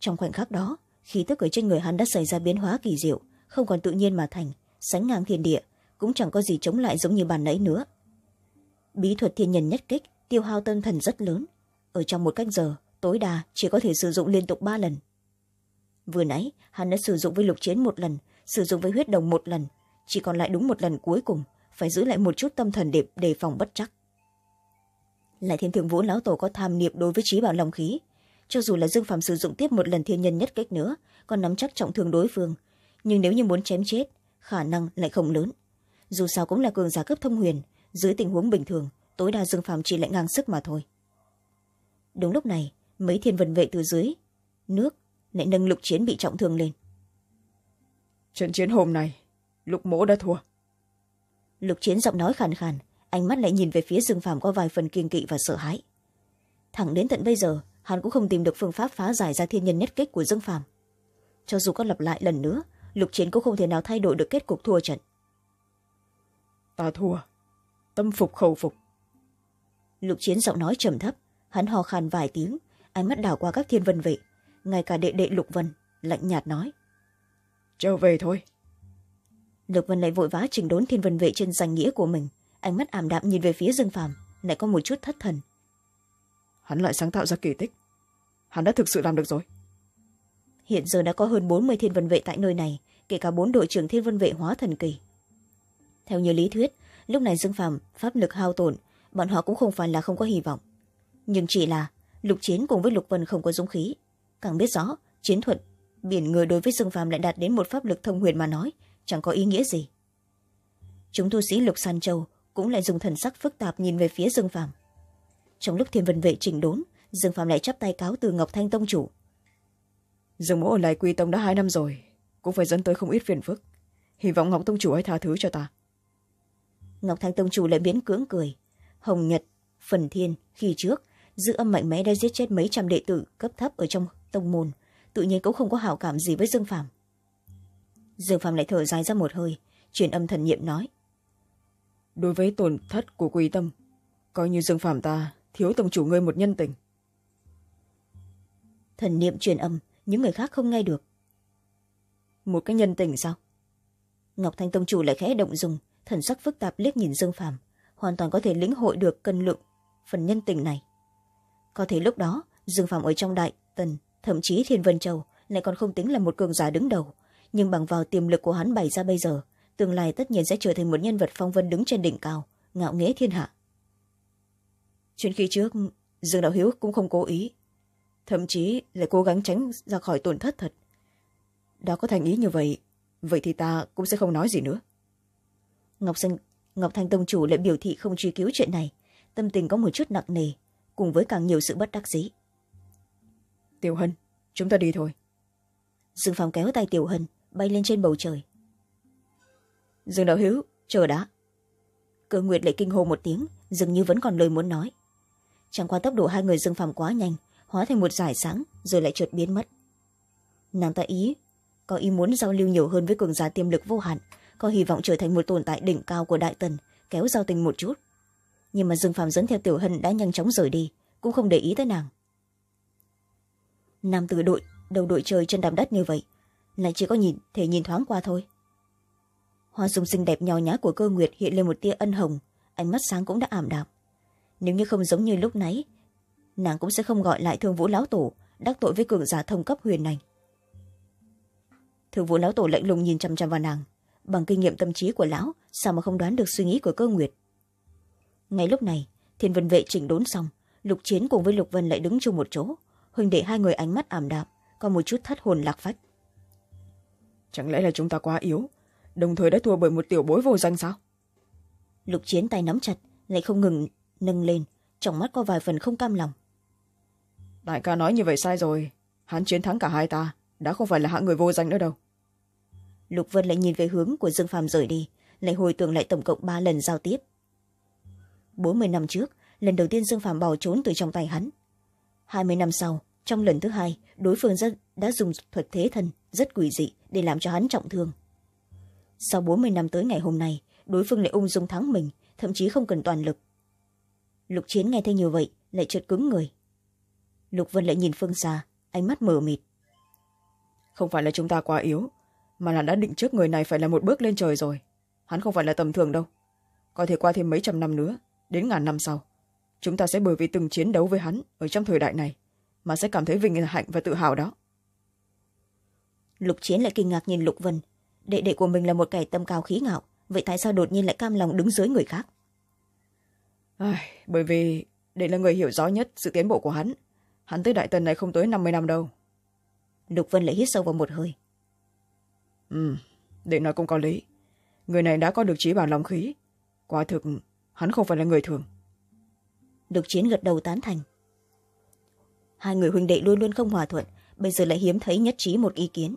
trong khoảnh khắc đó khí tức ở trên người hắn đã xảy ra biến hóa kỳ diệu không còn tự nhiên mà thành sánh ngang thiên địa cũng chẳng có gì chống lại giống như bàn nãy nữa bí thuật thiên nhân nhất kích tiêu hao tâm thần rất lớn ở trong một cách giờ tối đa chỉ có thể sử dụng liên tục ba lần vừa nãy hắn đã sử dụng với lục chiến một lần sử dụng với huyết đồng một lần chỉ còn lại đúng một lần cuối cùng phải giữ lại một chút tâm thần để đề phòng bất chắc lại thiên thượng vũ lão tổ có tham niệm đối với trí bảo lòng khí cho dù là dương phạm sử dụng tiếp một lần thiên nhân nhất kích nữa còn nắm chắc trọng thương đối phương nhưng nếu như muốn chém chết khả năng lại không lớn dù sao cũng là cường giả cấp thông huyền dưới tình huống bình thường tối đa dương phạm chỉ lại ngang sức mà thôi đúng lúc này mấy thiên vân vệ từ dưới nước lại nâng lục chiến bị trọng thương lên trận chiến hôm nay lục mỗ đã thua lục chiến giọng nói khàn khàn ánh mắt lại nhìn về phía dương phàm có vài phần kiên kỵ và sợ hãi thẳng đến tận bây giờ hắn cũng không tìm được phương pháp phá giải ra thiên nhân nhất kích của dương phàm cho dù có lặp lại lần nữa lục chiến cũng không thể nào thay đổi được kết cục thua trận ta thua tâm phục khẩu phục lục chiến giọng nói trầm thấp hắn ho khan vài tiếng ánh mắt đảo qua các thiên vân vệ ngay cả đệ đệ lục vân lạnh nhạt nói trở về thôi lục vân lại vội vã chỉnh đốn thiên vân vệ trên danh nghĩa của mình ánh mắt ảm đạm nhìn về phía dương phàm lại có một chút thất thần hắn lại sáng tạo ra kỳ tích hắn đã thực sự làm được rồi hiện giờ đã có hơn bốn mươi thiên vân vệ tại nơi này kể cả bốn đội trưởng thiên vân vệ hóa thần kỳ theo như lý thuyết lúc này dương phàm pháp lực hao tổn bọn họ cũng không phải là không có hy vọng nhưng chỉ là lục chiến cùng với lục vân không có dũng khí càng biết rõ chiến thuật biển người đối với dương phàm lại đạt đến một pháp lực thông huyền mà nói chẳng có ý nghĩa gì chúng tu sĩ lục san châu cũng lại dùng thần sắc phức tạp nhìn về phía dương phàm trong lúc thiên vân vệ chỉnh đốn dương phàm lại chắp tay cáo từ ngọc thanh tông chủ dương mẫu ở lại quy tông đã hai năm rồi cũng phải dẫn tới không ít phiền phức hy vọng ngọc tông chủ hãy tha thứ cho ta ngọc thanh tông chủ lại biến cưỡng cười hồng nhật phần thiên khi trước dư âm mạnh mẽ đã giết chết mấy trăm đệ tử cấp thấp ở trong tông môn tự nhiên cũng không có hảo cảm gì với dương phạm dương phạm lại thở dài ra một hơi truyền âm thần nhiệm nói đối với tổn thất của Quý tâm coi như dương phạm ta thiếu tông chủ ngươi một nhân tình thần niệm truyền âm những người khác không nghe được một cái nhân tình sao ngọc thanh tông chủ lại khẽ động dùng thần sắc phức tạp liếc nhìn dương phàm hoàn toàn có thể lĩnh hội được cân lượng phần nhân tình này có thể lúc đó dương phàm ở trong đại tần thậm chí thiên vân châu lại còn không tính là một cường giả đứng đầu nhưng bằng vào tiềm lực của hắn bày ra bây giờ tương lai tất nhiên sẽ trở thành một nhân vật phong vân đứng trên đỉnh cao ngạo nghễ thiên hạ chuyện khi trước dương đạo hiếu cũng không cố ý thậm chí là cố gắng tránh ra khỏi tổn thất thật đã có thành ý như vậy vậy thì ta cũng sẽ không nói gì nữa ngọc, Sinh, ngọc thanh tông chủ lại biểu thị không truy cứu chuyện này tâm tình có một chút nặng nề cùng với càng nhiều sự bất đắc dĩ tiểu hân chúng ta đi thôi dương Phong kéo tay tiểu hân bay lên trên bầu trời dương đạo hữu chờ đã cờ nguyệt lại kinh hô một tiếng dường như vẫn còn lời muốn nói chẳng qua tốc độ hai người dương Phong quá nhanh hóa thành một giải sáng rồi lại chợt biến mất nàng ta ý có ý muốn giao lưu nhiều hơn với cường giả tiềm lực vô hạn có hy vọng trở thành một tồn tại đỉnh cao của đại tần kéo giao tình một chút nhưng mà dương phạm dẫn theo tiểu hân đã nhanh chóng rời đi cũng không để ý tới nàng nam tử đội đầu đội trời chân đạp đất như vậy lại chỉ có nhìn thể nhìn thoáng qua thôi hoa dung xinh đẹp nhò nhã của cơ nguyệt hiện lên một tia ân hồng ánh mắt sáng cũng đã ảm đạm nếu như không giống như lúc nãy nàng cũng sẽ không gọi lại thương vũ lão tổ đắc tội với cường giả thông cấp huyền này thương vũ lão tổ lạnh lùng nhìn chăm chăm vào nàng bằng kinh nghiệm tâm trí của lão sao mà không đoán được suy nghĩ của cơ nguyệt ngay lúc này thiên vân vệ chỉnh đốn xong lục chiến cùng với lục vân lại đứng chung một chỗ huỳnh để hai người ánh mắt ảm đạm còn một chút thất hồn lạc phách chẳng lẽ là chúng ta quá yếu đồng thời đã thua bởi một tiểu bối vô danh sao lục chiến tay nắm chặt lại không ngừng nâng lên trong mắt có vài phần không cam lòng đại ca nói như vậy sai rồi hắn chiến thắng cả hai ta đã không phải là hạng người vô danh nữa đâu lục vân lại nhìn về hướng của dương phàm rời đi lại hồi tưởng lại tổng cộng ba lần giao tiếp bốn mươi năm trước lần đầu tiên dương phàm bỏ trốn từ trong tay hắn hai mươi năm sau trong lần thứ hai đối phương rất, đã dùng thuật thế thân rất quỷ dị để làm cho hắn trọng thương sau bốn mươi năm tới ngày hôm nay đối phương lại ung dung thắng mình thậm chí không cần toàn lực lục chiến nghe thấy nhiều vậy lại chợt cứng người lục vân lại nhìn phương xa ánh mắt mờ mịt không phải là chúng ta quá yếu mà là đã định trước người này phải là một bước lên trời rồi hắn không phải là tầm thường đâu có thể qua thêm mấy trăm năm nữa đến ngàn năm sau chúng ta sẽ bởi vì từng chiến đấu với hắn ở trong thời đại này mà sẽ cảm thấy vinh hạnh và tự hào đó lục chiến lại kinh ngạc nhìn lục vân đệ đệ của mình là một kẻ tâm cao khí ngạo vậy tại sao đột nhiên lại cam lòng đứng dưới người khác Ai, bởi vì đệ là người hiểu rõ nhất sự tiến bộ của hắn hắn tới đại tần này không tới năm mươi năm đâu lục vân lại hít sâu vào một hơi ừ định nói cũng có lý người này đã có được trí bản lòng khí quả thực hắn không phải là người thường được chiến gật đầu tán thành hai người huynh đệ luôn luôn không hòa thuận bây giờ lại hiếm thấy nhất trí một ý kiến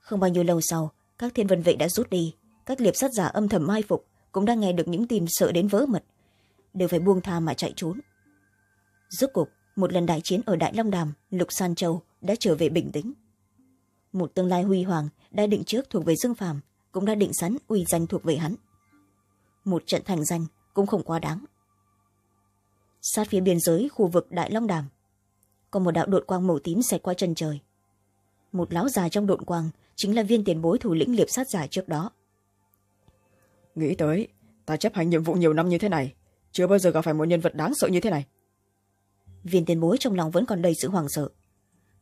không bao nhiêu lâu sau các thiên vân vệ đã rút đi các liệp sát giả âm thầm mai phục cũng đang nghe được những tin sợ đến vỡ mật đều phải buông tha mà chạy trốn rốt cuộc một lần đại chiến ở đại long đàm lục san châu đã trở về bình tĩnh một tương lai huy hoàng đã định trước thuộc về dương phàm cũng đã định sẵn uy danh thuộc về hắn một trận thành danh cũng không quá đáng sát phía biên giới khu vực đại long đàm có một đạo đội quang màu tím xẹt qua chân trời một lão già trong đội quang chính là viên tiền bối thủ lĩnh liệp sát giả trước đó nghĩ tới ta chấp hành nhiệm vụ nhiều năm như thế này chưa bao giờ gặp phải một nhân vật đáng sợ như thế này viên tiền bối trong lòng vẫn còn đầy sự hoảng sợ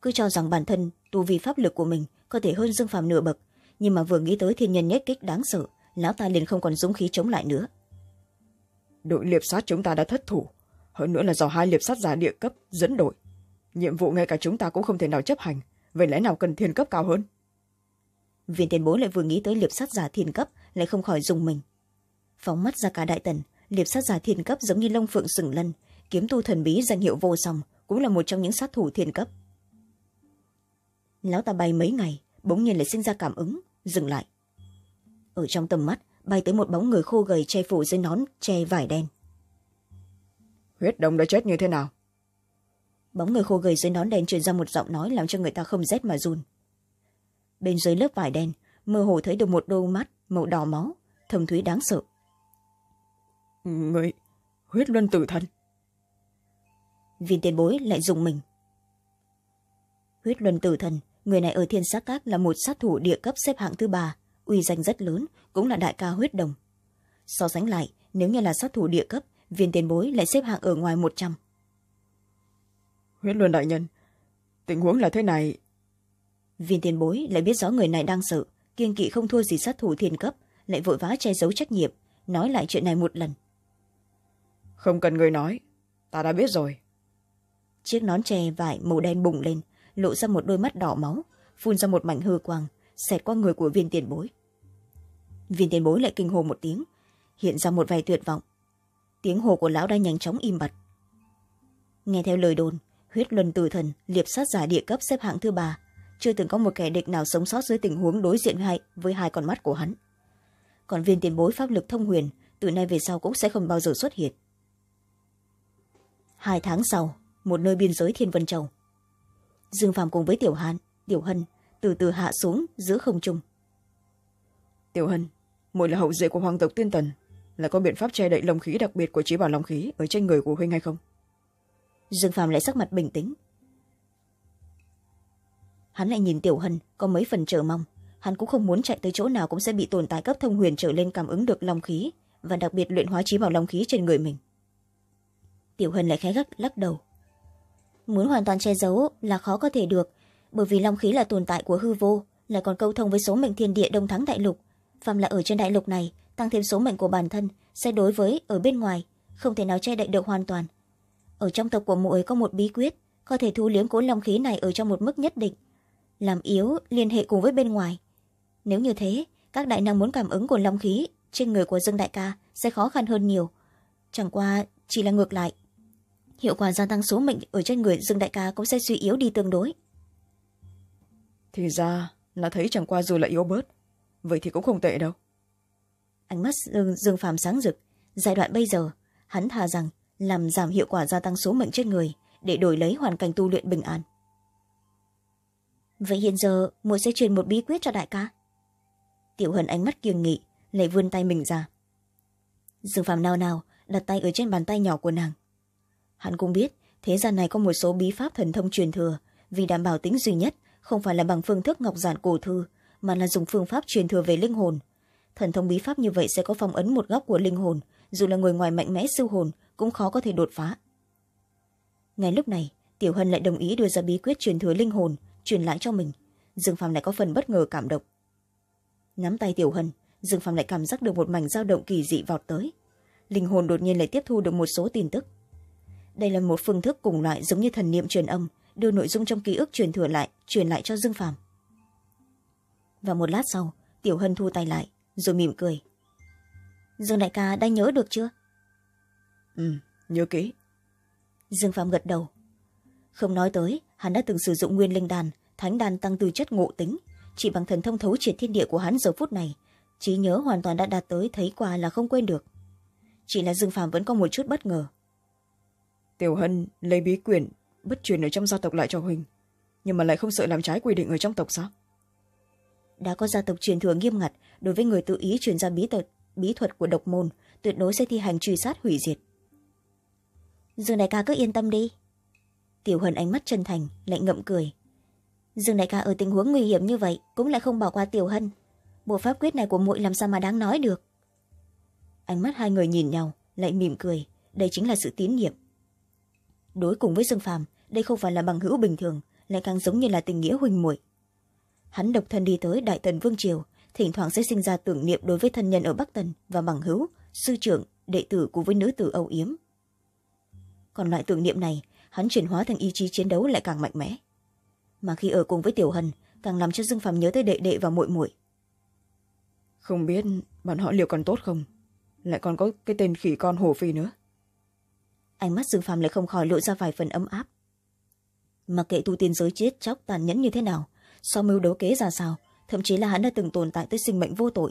cứ cho rằng bản thân tu vi pháp lực của mình có thể hơn dương phàm nửa bậc nhưng mà vừa nghĩ tới thiên nhân nhất kích đáng sợ lão ta liền không còn dũng khí chống lại nữa đội liệp sát chúng ta đã thất thủ hơn nữa là do hai liệp sát giả địa cấp dẫn đội nhiệm vụ ngay cả chúng ta cũng không thể nào chấp hành vậy lẽ nào cần thiên cấp cao hơn viên tiền bố lại vừa nghĩ tới liệp sát giả thiên cấp lại không khỏi dùng mình phóng mắt ra cả đại tần liệp sát giả thiên cấp giống như lông phượng sừng lân kiếm tu thần bí danh hiệu vô song cũng là một trong những sát thủ thiên cấp lão ta bay mấy ngày bỗng nhiên lại sinh ra cảm ứng dừng lại ở trong tầm mắt bay tới một bóng người khô gầy che phủ dưới nón che vải đen huyết đông đã chết như thế nào bóng người khô gầy dưới nón đen truyền ra một giọng nói làm cho người ta không rét mà run bên dưới lớp vải đen mơ hồ thấy được một đôi mắt màu đỏ máu thầm thúy đáng sợ người huyết luân tử thần viên tiền bối lại dùng mình huyết luân tử thần người này ở thiên sát cát là một sát thủ địa cấp xếp hạng thứ ba uy danh rất lớn cũng là đại ca huyết đồng so sánh lại nếu như là sát thủ địa cấp viên tiền bối lại xếp hạng ở ngoài một trăm huyết luân đại nhân tình huống là thế này viên tiền bối lại biết rõ người này đang sợ kiên kỵ không thua gì sát thủ thiên cấp lại vội vã che giấu trách nhiệm nói lại chuyện này một lần không cần người nói ta đã biết rồi chiếc nón tre vải màu đen bùng lên lộ ra một đôi mắt đỏ máu phun ra một mảnh hư quang xẹt qua người của viên tiền bối viên tiền bối lại kinh hồ một tiếng hiện ra một vài tuyệt vọng tiếng hồ của lão đã nhanh chóng im bặt nghe theo lời đồn huyết luân tử thần liệp sát giả địa cấp xếp hạng thứ ba chưa từng có một kẻ địch nào sống sót dưới tình huống đối diện hay với hai con mắt của hắn còn viên tiền bối pháp lực thông huyền từ nay về sau cũng sẽ không bao giờ xuất hiện hai tháng sau một nơi biên giới thiên vân châu dương phàm cùng với tiểu hàn tiểu hân từ từ hạ xuống giữa không trung tiểu hân mỗi là hậu duệ của hoàng tộc tiên tần là có biện pháp che đậy lồng khí đặc biệt của trí bảo lòng khí ở trên người của huynh hay không dương phàm lại sắc mặt bình tĩnh hắn lại nhìn tiểu hân có mấy phần chờ mong hắn cũng không muốn chạy tới chỗ nào cũng sẽ bị tồn tại cấp thông huyền trở lên cảm ứng được lòng khí và đặc biệt luyện hóa trí bảo lòng khí trên người mình tiểu hân lại khẽ gắt lắc đầu muốn hoàn toàn che giấu là khó có thể được bởi vì long khí là tồn tại của hư vô lại còn câu thông với số mệnh thiên địa đông thắng đại lục phàm là ở trên đại lục này tăng thêm số mệnh của bản thân sẽ đối với ở bên ngoài không thể nào che đậy được hoàn toàn ở trong tộc của muội có một bí quyết có thể thu liếm cố long khí này ở trong một mức nhất định làm yếu liên hệ cùng với bên ngoài nếu như thế các đại năng muốn cảm ứng của long khí trên người của dương đại ca sẽ khó khăn hơn nhiều chẳng qua chỉ là ngược lại hiệu quả gia tăng số mệnh ở trên người dương đại ca cũng sẽ suy yếu đi tương đối thì ra là thấy chẳng qua dù là yếu bớt vậy thì cũng không tệ đâu ánh mắt dương, dương phàm sáng rực giai đoạn bây giờ hắn thà rằng làm giảm hiệu quả gia tăng số mệnh trên người để đổi lấy hoàn cảnh tu luyện bình an vậy hiện giờ muội sẽ truyền một bí quyết cho đại ca tiểu hân ánh mắt kiêng nghị lại vươn tay mình ra dương phàm nào nào đặt tay ở trên bàn tay nhỏ của nàng hắn cũng biết thế gian này có một số bí pháp thần thông truyền thừa vì đảm bảo tính duy nhất không phải là bằng phương thức ngọc giản cổ thư mà là dùng phương pháp truyền thừa về linh hồn thần thông bí pháp như vậy sẽ có phong ấn một góc của linh hồn dù là người ngoài mạnh mẽ siêu hồn cũng khó có thể đột phá ngay lúc này tiểu hân lại đồng ý đưa ra bí quyết truyền thừa linh hồn truyền lại cho mình dương phàm lại có phần bất ngờ cảm động nắm tay tiểu hân dương phàm lại cảm giác được một mảnh dao động kỳ dị vọt tới linh hồn đột nhiên lại tiếp thu được một số tin tức đây là một phương thức cùng loại giống như thần niệm truyền âm đưa nội dung trong ký ức truyền thừa lại truyền lại cho dương phàm và một lát sau tiểu hân thu tay lại rồi mỉm cười dương đại ca đã nhớ được chưa ừ nhớ kỹ dương phàm gật đầu không nói tới hắn đã từng sử dụng nguyên linh đàn thánh đàn tăng từ chất ngộ tính chỉ bằng thần thông thấu triệt thiên địa của hắn giờ phút này trí nhớ hoàn toàn đã đạt tới thấy qua là không quên được chỉ là dương phàm vẫn có một chút bất ngờ tiểu hân lấy bí quyển bất truyền ở trong gia tộc lại cho huỳnh nhưng mà lại không sợ làm trái quy định ở trong tộc sao đã có gia tộc truyền thừa nghiêm ngặt đối với người tự ý truyền ra bí, tật, bí thuật của độc môn tuyệt đối sẽ thi hành truy sát hủy diệt dương đại ca cứ yên tâm đi tiểu hân ánh mắt chân thành lại ngậm cười dương đại ca ở tình huống nguy hiểm như vậy cũng lại không bỏ qua tiểu hân bộ pháp quyết này của muội làm sao mà đáng nói được ánh mắt hai người nhìn nhau lại mỉm cười đây chính là sự tín nhiệm đối cùng với dương phàm đây không phải là bằng hữu bình thường lại càng giống như là tình nghĩa huỳnh muội hắn độc thân đi tới đại tần vương triều thỉnh thoảng sẽ sinh ra tưởng niệm đối với thân nhân ở bắc tần và bằng hữu sư trưởng đệ tử cùng với nữ tử âu yếm còn loại tưởng niệm này hắn chuyển hóa thành ý chí chiến đấu lại càng mạnh mẽ mà khi ở cùng với tiểu hân càng làm cho dương phàm nhớ tới đệ đệ và muội muội không biết bọn họ liệu còn tốt không lại còn có cái tên khỉ con Hồ phi nữa ánh mắt dương phàm lại không khỏi lộ ra vài phần ấm áp mặc kệ tu tiên giới chết chóc tàn nhẫn như thế nào sau mưu đấu kế ra sao thậm chí là hắn đã từng tồn tại tới sinh mệnh vô tội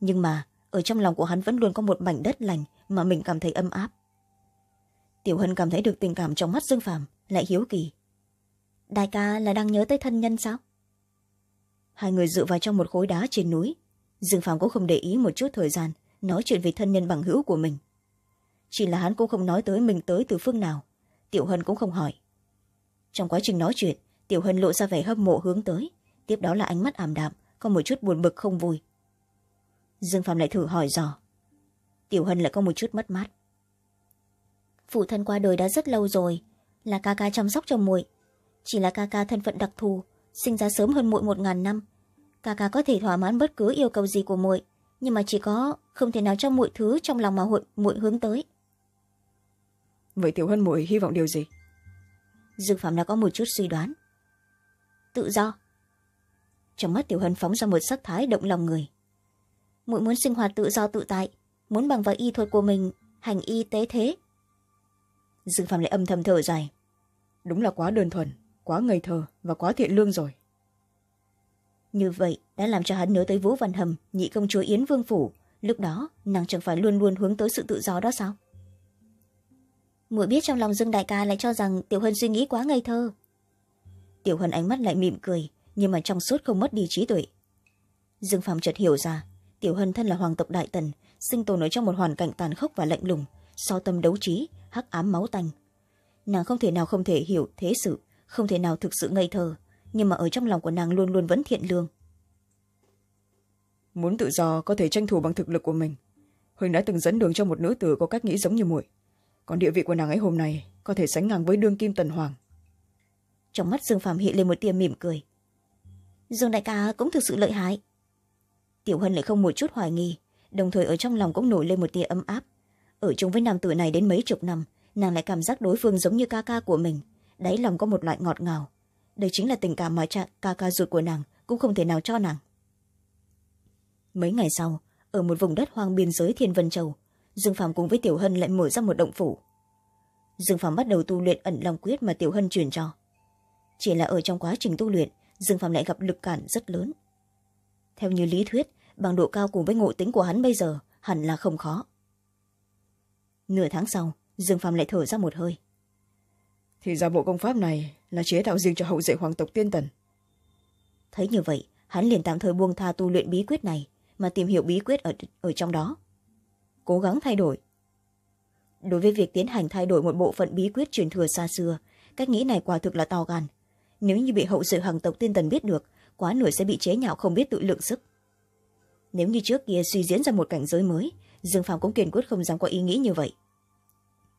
nhưng mà ở trong lòng của hắn vẫn luôn có một mảnh đất lành mà mình cảm thấy ấm áp tiểu hân cảm thấy được tình cảm trong mắt dương phàm lại hiếu kỳ đại ca là đang nhớ tới thân nhân sao hai người dựa vào trong một khối đá trên núi dương phàm cũng không để ý một chút thời gian nói chuyện về thân nhân bằng hữu của mình chỉ là hắn cũng không nói tới mình tới từ phương nào tiểu hân cũng không hỏi trong quá trình nói chuyện tiểu hân lộ ra vẻ hâm mộ hướng tới tiếp đó là ánh mắt ảm đạm có một chút buồn bực không vui dương phạm lại thử hỏi dò tiểu hân lại có một chút mất mát phụ thân qua đời đã rất lâu rồi là ca ca chăm sóc cho muội chỉ là ca ca thân phận đặc thù sinh ra sớm hơn muội một ngàn năm ca ca có thể thỏa mãn bất cứ yêu cầu gì của muội nhưng mà chỉ có không thể nào cho muội thứ trong lòng mà hội muội hướng tới vậy tiểu hân muội hy vọng điều gì dược phẩm đã có một chút suy đoán tự do trong mắt tiểu hân phóng ra một sắc thái động lòng người muội muốn sinh hoạt tự do tự tại muốn bằng vào y thuật của mình hành y tế thế dương phạm lại âm thầm thở dài đúng là quá đơn thuần quá ngây thơ và quá thiện lương rồi như vậy đã làm cho hắn nhớ tới vũ văn hầm nhị công chúa yến vương phủ lúc đó nàng chẳng phải luôn luôn hướng tới sự tự do đó sao muội biết trong lòng dương đại ca lại cho rằng tiểu huân suy nghĩ quá ngây thơ tiểu huân ánh mắt lại mỉm cười nhưng mà trong suốt không mất đi trí tuệ dương phàm chợt hiểu ra tiểu huân thân là hoàng tộc đại tần sinh tồn ở trong một hoàn cảnh tàn khốc và lạnh lùng so tâm đấu trí hắc ám máu tanh nàng không thể nào không thể hiểu thế sự không thể nào thực sự ngây thơ nhưng mà ở trong lòng của nàng luôn luôn vẫn thiện lương muốn tự do có thể tranh thủ bằng thực lực của mình huỳnh đã từng dẫn đường cho một nữ tử có cách nghĩ giống như muội còn địa vị của nàng ấy hôm nay có thể sánh ngang với đương kim tần hoàng trong mắt dương phạm hiện lên một tia mỉm cười dương đại ca cũng thực sự lợi hại tiểu hân lại không một chút hoài nghi đồng thời ở trong lòng cũng nổi lên một tia ấm áp ở chung với nam tử này đến mấy chục năm nàng lại cảm giác đối phương giống như ca ca của mình đáy lòng có một loại ngọt ngào đây chính là tình cảm mà cha, ca ca ruột của nàng cũng không thể nào cho nàng mấy ngày sau ở một vùng đất hoang biên giới thiên vân châu dương phàm cùng với tiểu hân lại mở ra một động phủ dương phàm bắt đầu tu luyện ẩn lòng quyết mà tiểu hân truyền cho chỉ là ở trong quá trình tu luyện dương phàm lại gặp lực cản rất lớn theo như lý thuyết bằng độ cao cùng với ngộ tính của hắn bây giờ hẳn là không khó nửa tháng sau dương phàm lại thở ra một hơi thì ra bộ công pháp này là chế tạo riêng cho hậu duệ hoàng tộc tiên tần thấy như vậy hắn liền tạm thời buông tha tu luyện bí quyết này mà tìm hiểu bí quyết ở, ở trong đó cố gắng thay đổi đối với việc tiến hành thay đổi một bộ phận bí quyết truyền thừa xa xưa cách nghĩ này quả thực là to gan nếu như bị hậu sự hàng tộc tiên tần biết được quá nửa sẽ bị chế nhạo không biết tự lượng sức nếu như trước kia suy diễn ra một cảnh giới mới dương phàm cũng kiên quyết không dám có ý nghĩ như vậy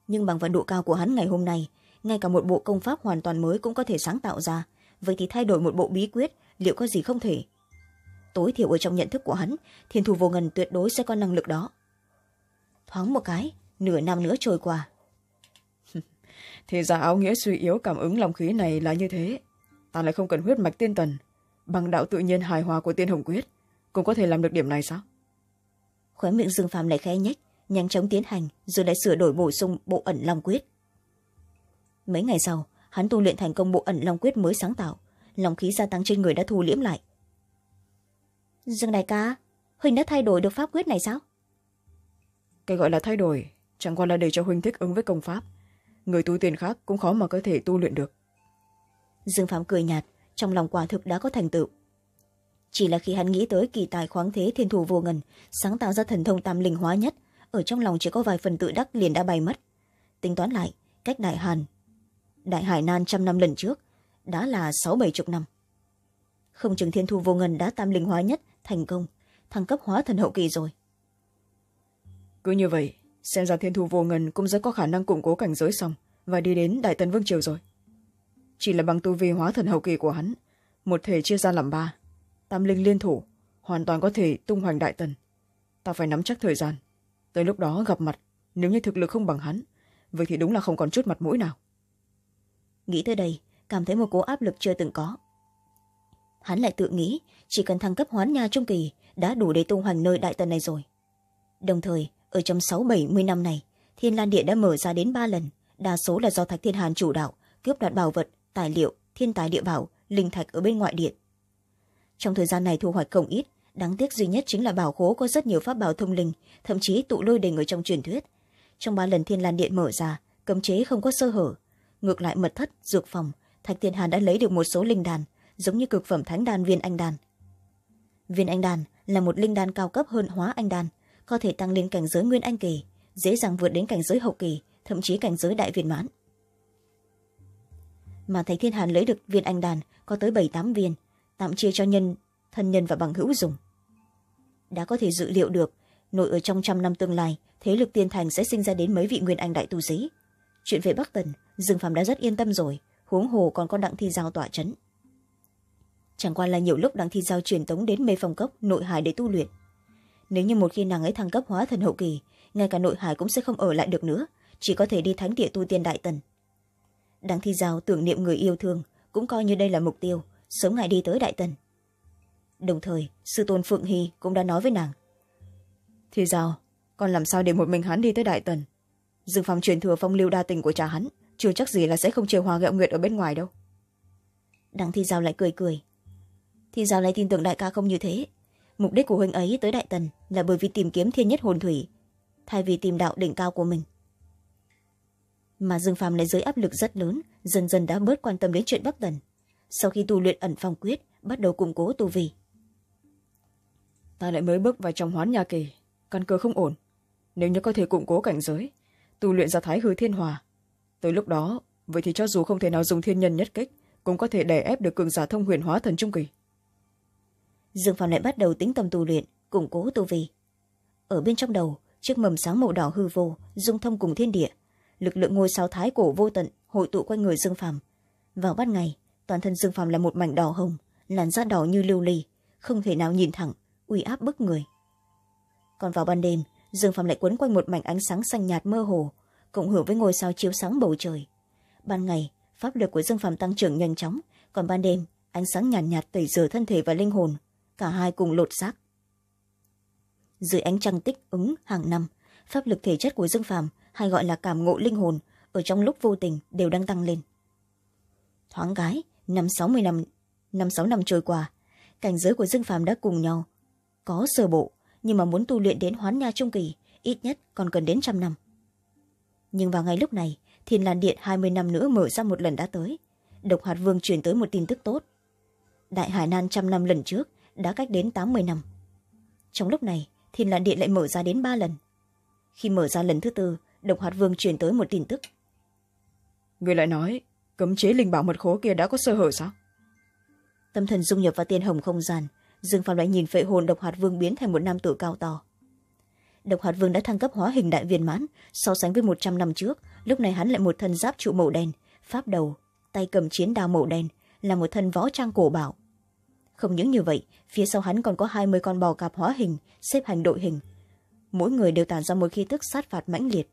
nhưng bằng vận độ cao của hắn ngày hôm nay ngay cả một bộ công pháp hoàn toàn mới cũng có thể sáng tạo ra vậy thì thay đổi một bộ bí quyết liệu có gì không thể tối thiểu ở trong nhận thức của hắn thiên thủ vô ngần tuyệt đối sẽ có năng lực đó thoáng một cái nửa năm nữa trôi qua thì giả áo nghĩa suy yếu cảm ứng lòng khí này là như thế ta lại không cần huyết mạch tiên tần bằng đạo tự nhiên hài hòa của tiên hồng quyết cũng có thể làm được điểm này sao khóe miệng dương phàm lại khẽ nhếch nhanh chóng tiến hành rồi lại sửa đổi bổ sung bộ ẩn long quyết mấy ngày sau hắn tu luyện thành công bộ ẩn long quyết mới sáng tạo lòng khí gia tăng trên người đã thu liễm lại dương đại ca huynh đã thay đổi được pháp quyết này sao cái gọi là thay đổi chẳng qua là để cho huynh thích ứng với công pháp người tu tiền khác cũng khó mà có thể tu luyện được dương phám cười nhạt trong lòng quả thực đã có thành tựu chỉ là khi hắn nghĩ tới kỳ tài khoáng thế thiên thủ vô ngần sáng tạo ra thần thông tam linh hóa nhất ở trong lòng chỉ có vài phần tự đắc liền đã bay mất tính toán lại cách đại hàn đại hải nan trăm năm lần trước đã là sáu bảy chục năm không chừng thiên thu vô ngần đã tam linh hóa nhất thành công thăng cấp hóa thần hậu kỳ rồi cứ như vậy xem ra thiên thu vô ngần cũng rất có khả năng củng cố cảnh giới xong và đi đến đại tân vương triều rồi chỉ là bằng tu vi hóa thần hậu kỳ của hắn một thể chia ra làm ba tam linh liên thủ hoàn toàn có thể tung hoành đại tần ta phải nắm chắc thời gian tới lúc đó gặp mặt nếu như thực lực không bằng hắn vậy thì đúng là không còn chút mặt mũi nào nghĩ tới đây cảm thấy một cố áp lực chưa từng có hắn lại tự nghĩ chỉ cần thăng cấp hoán nha trung kỳ đã đủ để tung hoành nơi đại tần này rồi đồng thời ở trong sáu bảy mươi năm này thiên lan điện đã mở ra đến ba lần đa số là do thạch thiên hàn chủ đạo cướp đoạt bảo vật tài liệu thiên tài địa bảo linh thạch ở bên ngoại điện trong thời gian này thu hoạch không ít đáng tiếc duy nhất chính là bảo khố có rất nhiều pháp bảo thông linh thậm chí tụ lôi đình ở trong truyền thuyết trong ba lần thiên lan điện mở ra cấm chế không có sơ hở ngược lại mật thất dược phòng thạch thiên hàn đã lấy được một số linh đàn giống như cực phẩm thánh đan viên anh đàn viên anh đàn là một linh đan cao cấp hơn hóa anh đan có thể tăng lên cảnh giới nguyên anh kỳ dễ dàng vượt đến cảnh giới hậu kỳ thậm chí cảnh giới đại viên mãn mà thầy thiên hàn lấy được viên anh đàn có tới bảy tám viên tạm chia cho nhân thân nhân và bằng hữu dùng đã có thể dự liệu được nội ở trong trăm năm tương lai thế lực tiên thành sẽ sinh ra đến mấy vị nguyên anh đại tu sĩ chuyện về bắc tần dương phạm đã rất yên tâm rồi huống hồ còn có đặng thi giao tỏa c chẳng qua là nhiều lúc đặng thi giao truyền tống đến mê phong cốc nội hải để tu luyện nếu như một khi nàng ấy thăng cấp hóa thần hậu kỳ ngay cả nội hải cũng sẽ không ở lại được nữa chỉ có thể đi thánh địa tu tiên đại tần đặng thi giao tưởng niệm người yêu thương cũng coi như đây là mục tiêu sớm ngày đi tới đại tần đồng thời sư tôn phượng hy cũng đã nói với nàng thi giao con làm sao để một mình hắn đi tới đại tần dương phong truyền thừa phong lưu đa tình của cha hắn chưa chắc gì là sẽ không chiều hòa gẹo nguyện ở bên ngoài đâu đặng thi giao lại cười cười thi giao lại tin tưởng đại ca không như thế mục đích của huynh ấy tới đại tần là bởi vì tìm kiếm thiên nhất hồn thủy thay vì tìm đạo đỉnh cao của mình mà dương phàm lại dưới áp lực rất lớn dần dần đã bớt quan tâm đến chuyện bắc tần sau khi tu luyện ẩn phong quyết bắt đầu củng cố tu vi ta lại mới bước vào trong hoán nha kỳ căn cơ không ổn nếu như có thể củng cố cảnh giới tu luyện ra thái hư thiên hòa tới lúc đó vậy thì cho dù không thể nào dùng thiên nhân nhất kích cũng có thể đè ép được cường giả thông huyền hóa thần trung kỳ dương phàm lại bắt đầu tính tâm tu luyện củng cố tu vi ở bên trong đầu chiếc mầm sáng màu đỏ hư vô dung thông cùng thiên địa lực lượng ngôi sao thái cổ vô tận hội tụ quanh người dương phàm vào ban ngày toàn thân dương phàm là một mảnh đỏ hồng làn da đỏ như lưu ly không thể nào nhìn thẳng uy áp bức người còn vào ban đêm dương phàm lại quấn quanh một mảnh ánh sáng xanh nhạt mơ hồ cộng hưởng với ngôi sao chiếu sáng bầu trời ban ngày pháp lực của dương phàm tăng trưởng nhanh chóng còn ban đêm ánh sáng nhàn nhạt, nhạt tẩy rửa thân thể và linh hồn cả hai cùng lột xác dưới ánh trăng tích ứng hàng năm pháp lực thể chất của dương phàm hay gọi là cảm ngộ linh hồn ở trong lúc vô tình đều đang tăng lên thoáng cái năm sáu mươi năm năm sáu năm trôi qua cảnh giới của dương phàm đã cùng nhau có sơ bộ nhưng mà muốn tu luyện đến hoán nha trung kỳ ít nhất còn cần đến trăm năm nhưng vào ngay lúc này thiên lan điện hai mươi năm nữa mở ra một lần đã tới độc hạt vương chuyển tới một tin tức tốt đại hải nan trăm năm lần trước đã cách đến tám mươi năm trong lúc này thiên lạn điện lại mở ra đến ba lần khi mở ra lần thứ tư độc hoạt vương truyền tới một tin tức người lại nói cấm chế linh bảo mật khố kia đã có sơ hở sao tâm thần dung nhập vào tiên hồng không gian dương phạm lại nhìn phệ hồn độc hoạt vương biến thành một nam tử cao to độc hoạt vương đã thăng cấp hóa hình đại viên mãn so sánh với một trăm năm trước lúc này hắn lại một thân giáp trụ màu đen pháp đầu tay cầm chiến đao màu đen là một thân võ trang cổ bảo không những như vậy phía sau hắn còn có hai mươi con bò cạp hóa hình xếp hành đội hình mỗi người đều tản ra một khí tức sát phạt mãnh liệt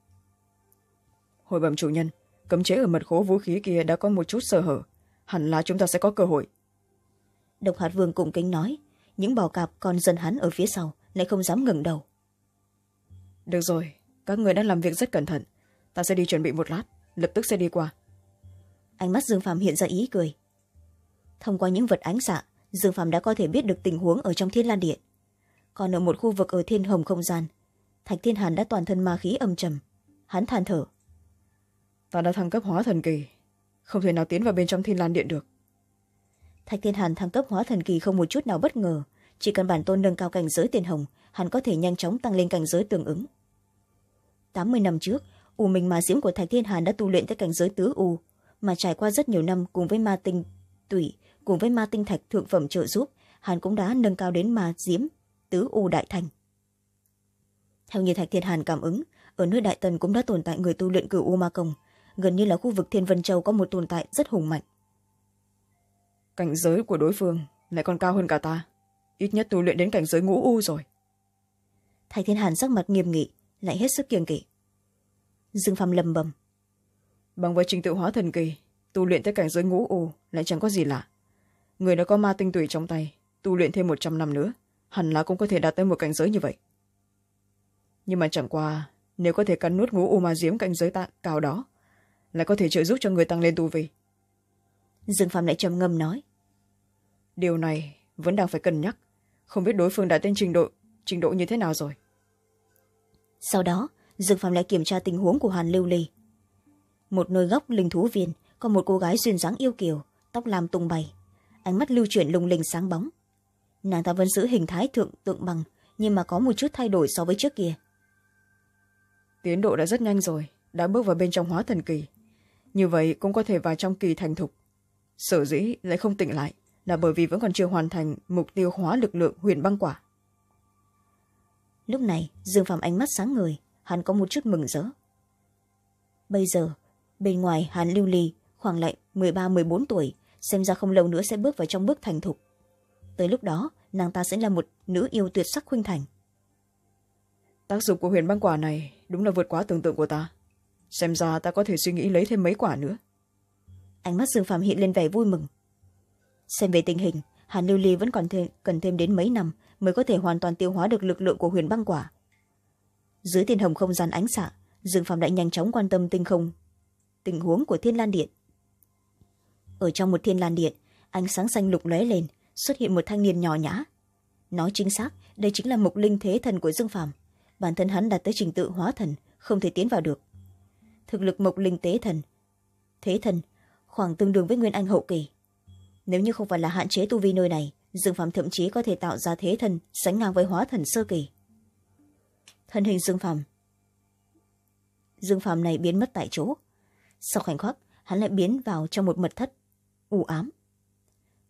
hồi bẩm chủ nhân cấm chế ở mật khố vũ khí kia đã có một chút sơ hở hẳn là chúng ta sẽ có cơ hội độc hạt vương cùng kính nói những bò cạp còn dân hắn ở phía sau lại không dám ngừng đầu được rồi các người đã làm việc rất cẩn thận ta sẽ đi chuẩn bị một lát lập tức sẽ đi qua ánh mắt dương phạm hiện ra ý cười thông qua những vật ánh xạ dương Phạm đã có thể biết được tình huống ở trong thiên lan điện còn ở một khu vực ở thiên hồng không gian thạch thiên hàn đã toàn thân ma khí âm trầm hắn than thở ta đã thăng cấp hóa thần kỳ không thể nào tiến vào bên trong thiên lan điện được thạch thiên hàn thăng cấp hóa thần kỳ không một chút nào bất ngờ chỉ cần bản tôn nâng cao cảnh giới tiền hồng hắn có thể nhanh chóng tăng lên cảnh giới tương ứng tám mươi năm trước u minh ma diễm của thạch thiên hàn đã tu luyện tới cảnh giới tứ u mà trải qua rất nhiều năm cùng với ma tinh tủy cùng với ma tinh thạch thượng phẩm trợ giúp hắn cũng đã nâng cao đến ma diễm tứ u đại thành theo như thạch thiên hàn cảm ứng ở nơi đại tần cũng đã tồn tại người tu luyện cửu u ma công gần như là khu vực thiên vân châu có một tồn tại rất hùng mạnh cảnh giới của đối phương lại còn cao hơn cả ta ít nhất tu luyện đến cảnh giới ngũ u rồi thạch thiên hàn sắc mặt nghiêm nghị lại hết sức kiêng kỵ dương phạm lầm bầm bằng với trình tự hóa thần kỳ tu luyện tới cảnh giới ngũ u lại chẳng có gì lạ người đã có ma tinh tủy trong tay tu luyện thêm một trăm năm nữa hẳn là cũng có thể đạt tới một cảnh giới như vậy nhưng mà chẳng qua nếu có thể cắn nuốt ngũ u ma diếm cảnh giới tạ cao đó lại có thể trợ giúp cho người tăng lên tu vi dương phạm lại trầm ngâm nói điều này vẫn đang phải cân nhắc không biết đối phương đã tên trình độ trình độ như thế nào rồi sau đó dương phạm lại kiểm tra tình huống của hàn lưu ly một nơi góc linh thú viên có một cô gái duyên dáng yêu kiều tóc làm tung bay ánh mắt lưu chuyển lung linh sáng bóng nàng ta vẫn giữ hình thái thượng tượng bằng nhưng mà có một chút thay đổi so với trước kia tiến độ đã rất nhanh rồi đã bước vào bên trong hóa thần kỳ như vậy cũng có thể vào trong kỳ thành thục sở dĩ lại không tỉnh lại là bởi vì vẫn còn chưa hoàn thành mục tiêu hóa lực lượng huyền băng quả lúc này dương phạm ánh mắt sáng người hắn có một chút mừng rỡ bây giờ bên ngoài hắn lưu ly khoảng lại m ba m bốn tuổi xem ra không lâu nữa sẽ bước vào trong bước thành thục tới lúc đó nàng ta sẽ là một nữ yêu tuyệt sắc khuynh thành tác dụng của huyền băng quả này đúng là vượt quá tưởng tượng của ta xem ra ta có thể suy nghĩ lấy thêm mấy quả nữa ánh mắt dương phạm hiện lên vẻ vui mừng xem về tình hình hàn lưu ly vẫn còn thêm, cần thêm đến mấy năm mới có thể hoàn toàn tiêu hóa được lực lượng của huyền băng quả dưới thiên hồng không gian ánh xạ dương phạm lại nhanh chóng quan tâm tinh không tình huống của thiên lan điện ở trong một thiên lan điện ánh sáng xanh lục lóe lên xuất hiện một thanh niên nhỏ nhã nói chính xác đây chính là mục linh thế thần của dương phàm bản thân hắn đạt tới trình tự hóa thần không thể tiến vào được thực lực mộc linh tế thần thế thần khoảng tương đương với nguyên anh hậu kỳ nếu như không phải là hạn chế tu vi nơi này dương phàm thậm chí có thể tạo ra thế thần sánh ngang với hóa thần sơ kỳ thân hình dương phàm dương phàm này biến mất tại chỗ sau khoảnh khắc hắn lại biến vào trong một mật thất u ám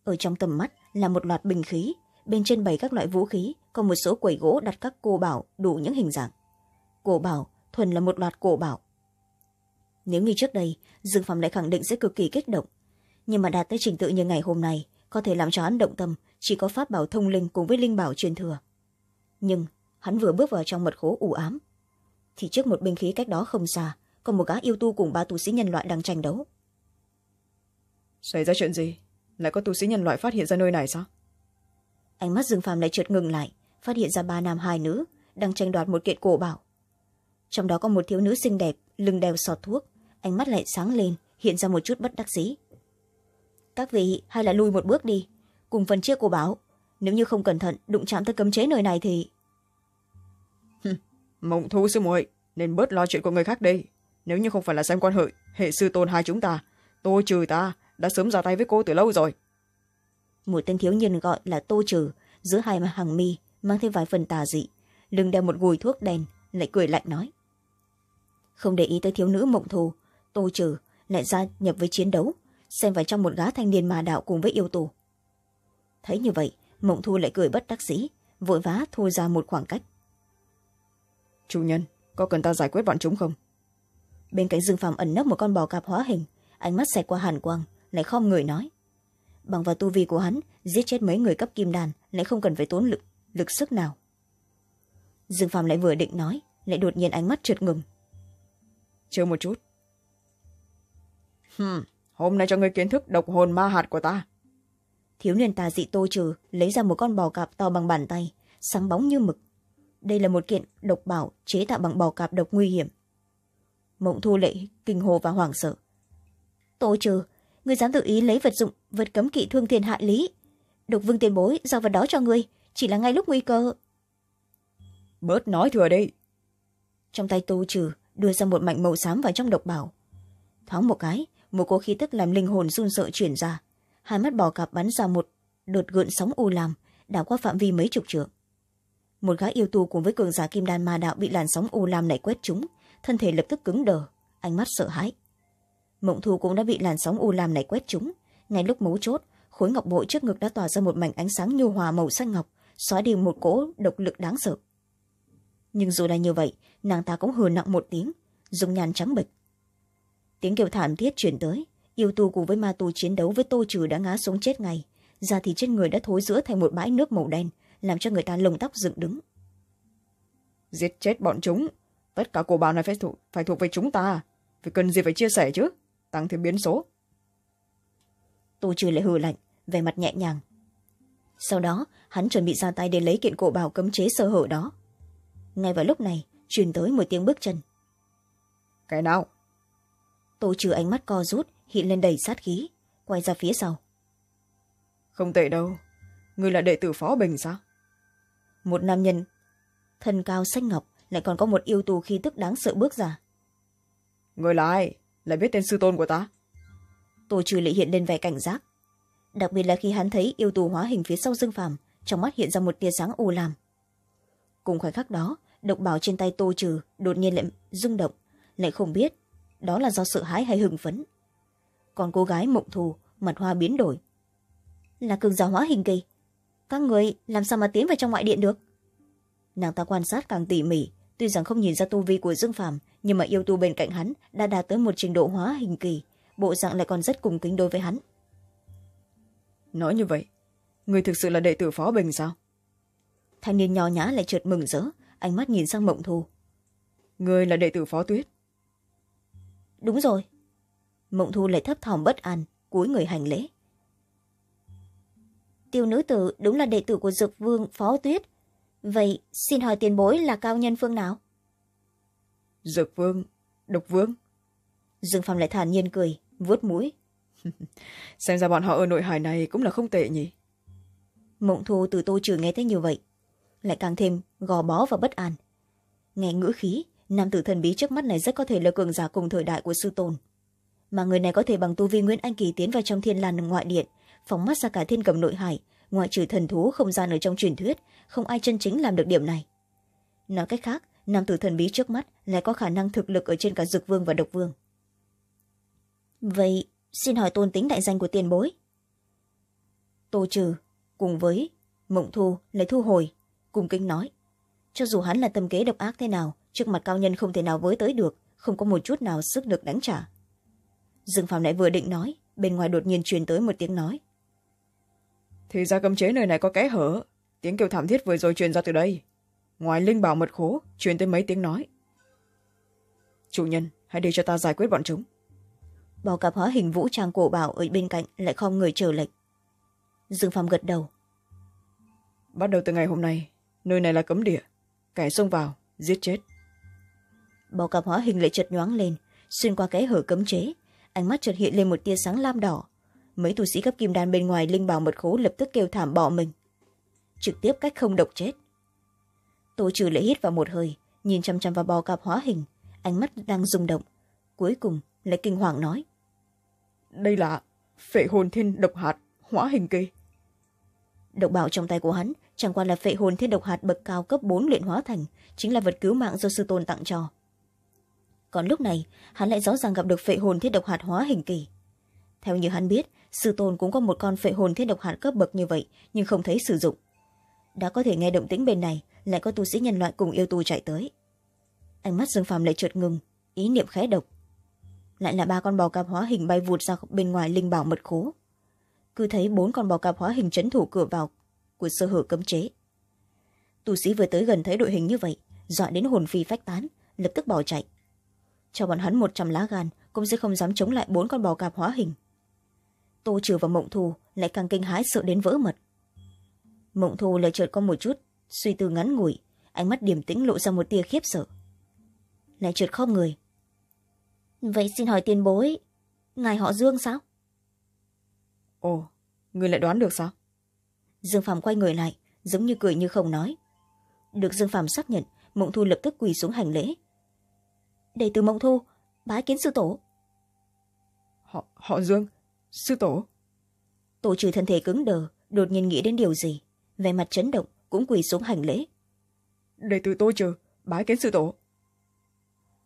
ở trong tầm mắt là một loạt bình khí bên trên bày các loại vũ khí còn một số quầy gỗ đặt các cô bảo đủ những hình dạng cổ bảo thuần là một loạt cổ bảo nếu như trước đây dương phạm lại khẳng định sẽ cực kỳ kích động nhưng mà đạt tới trình tự như ngày hôm nay có thể làm cho hắn động tâm chỉ có pháp bảo thông linh cùng với linh bảo truyền thừa nhưng hắn vừa bước vào trong mật khố ủ ám thì trước một binh khí cách đó không xa còn một gã yêu tu cùng ba tu sĩ nhân loại đang tranh đấu xảy ra chuyện gì lại có tu sĩ nhân loại phát hiện ra nơi này sao ánh mắt dương phàm lại trượt ngừng lại phát hiện ra ba nam hai nữ đang tranh đoạt một kiện cổ bảo trong đó có một thiếu nữ xinh đẹp lưng đeo sọt thuốc ánh mắt lại sáng lên hiện ra một chút bất đắc dĩ các vị hay là lui một bước đi cùng phần chia cổ bảo nếu như không cẩn thận đụng chạm tới cấm chế nơi này thì mộng thu sư muội nên bớt lo chuyện của người khác đi nếu như không phải là xem quan hợi hệ sư tôn hai chúng ta tôi trừ ta đã sớm ra tay với cô từ lâu rồi một tên thiếu niên gọi là tô trừ giữa hai hàng mi mang thêm vài phần tà dị lưng đeo một gùi thuốc đen lại cười lạnh nói không để ý tới thiếu nữ mộng thù tô trừ lại gia nhập với chiến đấu xem vào trong một gã thanh niên mà đạo cùng với yêu tù thấy như vậy mộng thu lại cười bất đắc dĩ vội vã thu ra một khoảng cách chủ nhân có cần ta giải quyết bọn chúng không bên cạnh dương phàm ẩn nấp một con bò cạp hóa hình ánh mắt xẹt qua hàn quang lại khom người nói bằng vào tu vi của hắn giết chết mấy người cấp kim đàn lại không cần phải tốn lực lực sức nào dương phàm lại vừa định nói lại đột nhiên ánh mắt trượt ngừng chờ một chút hmm, hôm nay cho ngươi kiến thức độc hồn ma hạt của ta thiếu niên tà dị tô trừ lấy ra một con bò cạp to bằng bàn tay sáng bóng như mực đây là một kiện độc bảo chế tạo bằng bò cạp độc nguy hiểm mộng thu lệ kinh hồ và hoảng sợ tô trừ ngươi dám tự ý lấy vật dụng vật cấm kỵ thương thiên hại lý độc vương tiền bối giao vật đó cho ngươi chỉ là ngay lúc nguy cơ bớt nói thừa đi trong tay tô trừ đưa ra một mảnh màu xám vào trong độc bảo thoáng một cái một cô khí tức làm linh hồn run sợ chuyển ra hai mắt bò cạp bắn ra một đợt gợn sóng u làm đảo qua phạm vi mấy chục trượng một gã yêu tu cùng với cường giả kim đan ma đạo bị làn sóng u lam này quét chúng, thân thể lập tức cứng đờ ánh mắt sợ hãi mộng thu cũng đã bị làn sóng u lam này quét trúng ngay lúc mấu chốt khối ngọc bội trước ngực đã tỏa ra một mảnh ánh sáng nhu hòa màu xanh ngọc xóa đi một cỗ độc lực đáng sợ nhưng dù là như vậy nàng ta cũng hừ nặng một tiếng dùng nhàn trắng bịch. tiếng kêu thảm thiết chuyển tới yêu tu cùng với ma tu chiến đấu với tô trừ đã ngã xuống chết ngay Ra thì trên người đã thối giữa thành một bãi nước màu đen làm cho người ta lồng tóc dựng đứng giết chết bọn chúng tất cả cổ bào này phải thuộc, phải thuộc về chúng ta vì cần gì phải chia sẻ chứ tăng thêm biến số tu trừ lại hư lạnh vẻ mặt nhẹ nhàng sau đó hắn chuẩn bị ra tay để lấy kiện cổ bảo cấm chế sơ hở đó ngay vào lúc này truyền tới một tiếng bước chân cái nào tô trừ ánh mắt co rút hiện lên đầy sát khí quay ra phía sau không tệ đâu người là đệ tử phó bình sao một nam nhân thân cao xanh ngọc lại còn có một yêu tù khi tức đáng sợ bước ra người là ai lại biết tên sư tôn của ta tô trừ lệ hiện lên vẻ cảnh giác đặc biệt là khi hắn thấy yêu tù hóa hình phía sau dương phàm trong mắt hiện ra một tia sáng u làm cùng khoảnh khắc đó độc bảo trên tay tô trừ đột nhiên lại rung động lại không biết đó là do sợ hãi hay hưng phấn còn cô gái mộng thù mặt hoa biến đổi là cường giả hóa hình kỳ các người làm sao mà tiến vào trong ngoại điện được nàng ta quan sát càng tỉ mỉ tuy rằng không nhìn ra tu vi của dương phàm nhưng mà yêu tu bên cạnh hắn đã đạt tới một trình độ hóa hình kỳ bộ dạng lại còn rất cùng kính đối với hắn nói như vậy người thực sự là đệ tử phó bình sao thanh niên nhò nhã lại trượt mừng rỡ ánh mắt nhìn sang mộng thu người là đệ tử phó tuyết đúng rồi mộng thu lại thấp thỏm bất an cuối người hành lễ tiêu nữ tử đúng là đệ tử của dược vương phó tuyết vậy xin hỏi tiền bối là cao nhân phương nào dược vương độc vương dương phong lại thản nhiên cười vuốt mũi xem ra bọn họ ở nội hải này cũng là không tệ nhỉ mộng thu từ tô trừ nghe thấy như vậy lại càng thêm gò bó và bất an nghe ngữ khí nam tử thần bí trước mắt này rất có thể là cường giả cùng thời đại của sư tồn mà người này có thể bằng tu vi nguyễn anh kỳ tiến vào trong thiên làn ngoại điện phóng mắt ra cả thiên cầm nội hải ngoại trừ thần thú không gian ở trong truyền thuyết không ai chân chính làm được điểm này nói cách khác nam tử thần bí trước mắt lại có khả năng thực lực ở trên cả dực vương và độc vương vậy xin hỏi tôn tính đại danh của tiền bối tô trừ cùng với mộng thu lấy thu hồi cùng kính nói cho dù hắn là tâm kế độc ác thế nào trước mặt cao nhân không thể nào với tới được không có một chút nào sức được đánh trả dương phạm lại vừa định nói bên ngoài đột nhiên truyền tới một tiếng nói thì ra cấm chế nơi này có kẽ hở tiếng kêu thảm thiết vừa rồi truyền ra từ đây ngoài linh bảo mật khố truyền tới mấy tiếng nói chủ nhân hãy để cho ta giải quyết bọn chúng bò cặp hóa hình vũ trang cổ bảo ở bên cạnh lại không người chờ lệnh dương phong gật đầu bắt đầu từ ngày hôm nay nơi này là cấm địa kẻ xông vào giết chết bò cặp hóa hình lại chợt nhoáng lên xuyên qua kẽ hở cấm chế ánh mắt chợt hiện lên một tia sáng lam đỏ mấy tu sĩ cấp kim đan bên ngoài linh bào mật khố lập tức kêu thảm bỏ mình trực tiếp cách không độc chết tô trừ lại hít vào một hơi nhìn chăm chăm vào bò cạp hóa hình ánh mắt đang rung động cuối cùng lại kinh hoàng nói đây là phệ hồn thiên độc hạt hóa hình kỳ độc bảo trong tay của hắn chẳng qua là phệ hồn thiên độc hạt bậc cao cấp bốn luyện hóa thành chính là vật cứu mạng do sư tôn tặng cho còn lúc này hắn lại rõ ràng gặp được phệ hồn thiết độc hạt hóa hình kỳ theo như hắn biết sư tôn cũng có một con phệ hồn thiên độc hạn cấp bậc như vậy nhưng không thấy sử dụng đã có thể nghe động tĩnh bên này lại có tu sĩ nhân loại cùng yêu tu chạy tới ánh mắt dương phàm lại trượt ngừng ý niệm khẽ độc lại là ba con bò cạp hóa hình bay vụt ra bên ngoài linh bảo mật khố cứ thấy bốn con bò cạp hóa hình trấn thủ cửa vào của sơ hở cấm chế tu sĩ vừa tới gần thấy đội hình như vậy dọa đến hồn phi phách tán lập tức bỏ chạy cho bọn hắn một trăm lá gan cũng sẽ không dám chống lại bốn con bò cạp hóa hình tô trừ và mộng thù lại càng kinh hãi sợ đến vỡ mật mộng thù lại chợt có một chút suy tư ngắn ngủi ánh mắt điềm tĩnh lộ ra một tia khiếp sợ lại trượt khom người vậy xin hỏi tiền bối ngài họ dương sao ồ người lại đoán được sao dương phàm quay người lại giống như cười như không nói được dương phàm xác nhận mộng thu lập tức quỳ xuống hành lễ đệ tử mộng thu bái kiến sư tổ họ họ dương sư tổ tổ trừ thân thể cứng đờ đột nhiên nghĩ đến điều gì vẻ mặt chấn động cũng quỳ xuống hành lễ đệ tử tôi trừ bái kiến sư tổ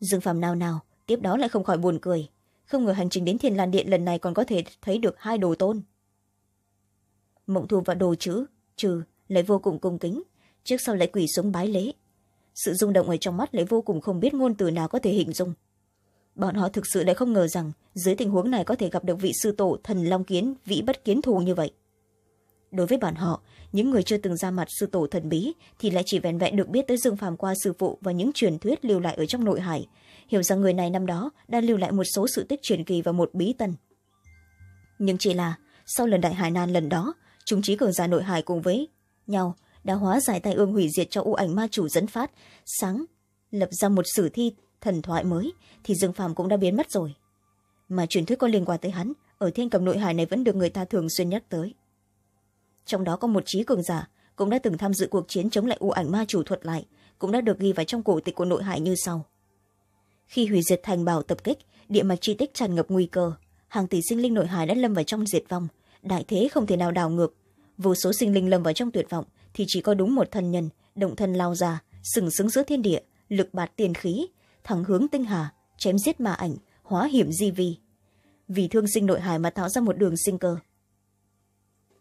dương phàm nào nào tiếp đó lại không khỏi buồn cười không ngờ hành trình đến thiên lan điện lần này còn có thể thấy được hai đồ tôn mộng thu và đồ chữ trừ lại vô cùng cung kính trước sau lại quỳ xuống bái lễ sự rung động ở trong mắt lại vô cùng không biết ngôn từ nào có thể hình dung bọn họ thực sự đã không ngờ rằng dưới tình huống này có thể gặp được vị sư tổ thần long kiến vĩ bất kiến thù như vậy đối với bọn họ những người chưa từng ra mặt sư tổ thần bí thì lại chỉ vẹn vẹn được biết tới dương phàm qua sư phụ và những truyền thuyết lưu lại ở trong nội hải hiểu rằng người này năm đó đã lưu lại một số sự tích truyền kỳ và một bí tân nhưng chỉ là sau lần đại hải nan lần đó chúng trí cường giả nội hải cùng với nhau đã hóa giải tai ương hủy diệt cho u ảnh ma chủ dẫn phát sáng lập ra một sử thi thần thoại mới thì dương phàm cũng đã biến mất rồi mà truyền thuyết có liên quan tới hắn ở thiên cầm nội hải này vẫn được người ta thường xuyên nhắc tới trong đó có một trí cường giả cũng đã từng tham dự cuộc chiến chống lại u ảnh ma chủ thuật lại cũng đã được ghi vào trong cổ tịch của nội hải như sau khi hủy diệt thành bảo tập kích địa mạch chi tích tràn ngập nguy cơ hàng tỷ sinh linh nội hải đã lâm vào trong diệt vong đại thế không thể nào đảo ngược vô số sinh linh lâm vào trong tuyệt vọng thì chỉ có đúng một thân nhân động thân lao ra sừng sững giữa thiên địa lực bạt tiền khí thẳng hướng tinh hà chém giết ma ảnh hóa hiểm di vi vì thương sinh nội hải mà tạo ra một đường sinh cơ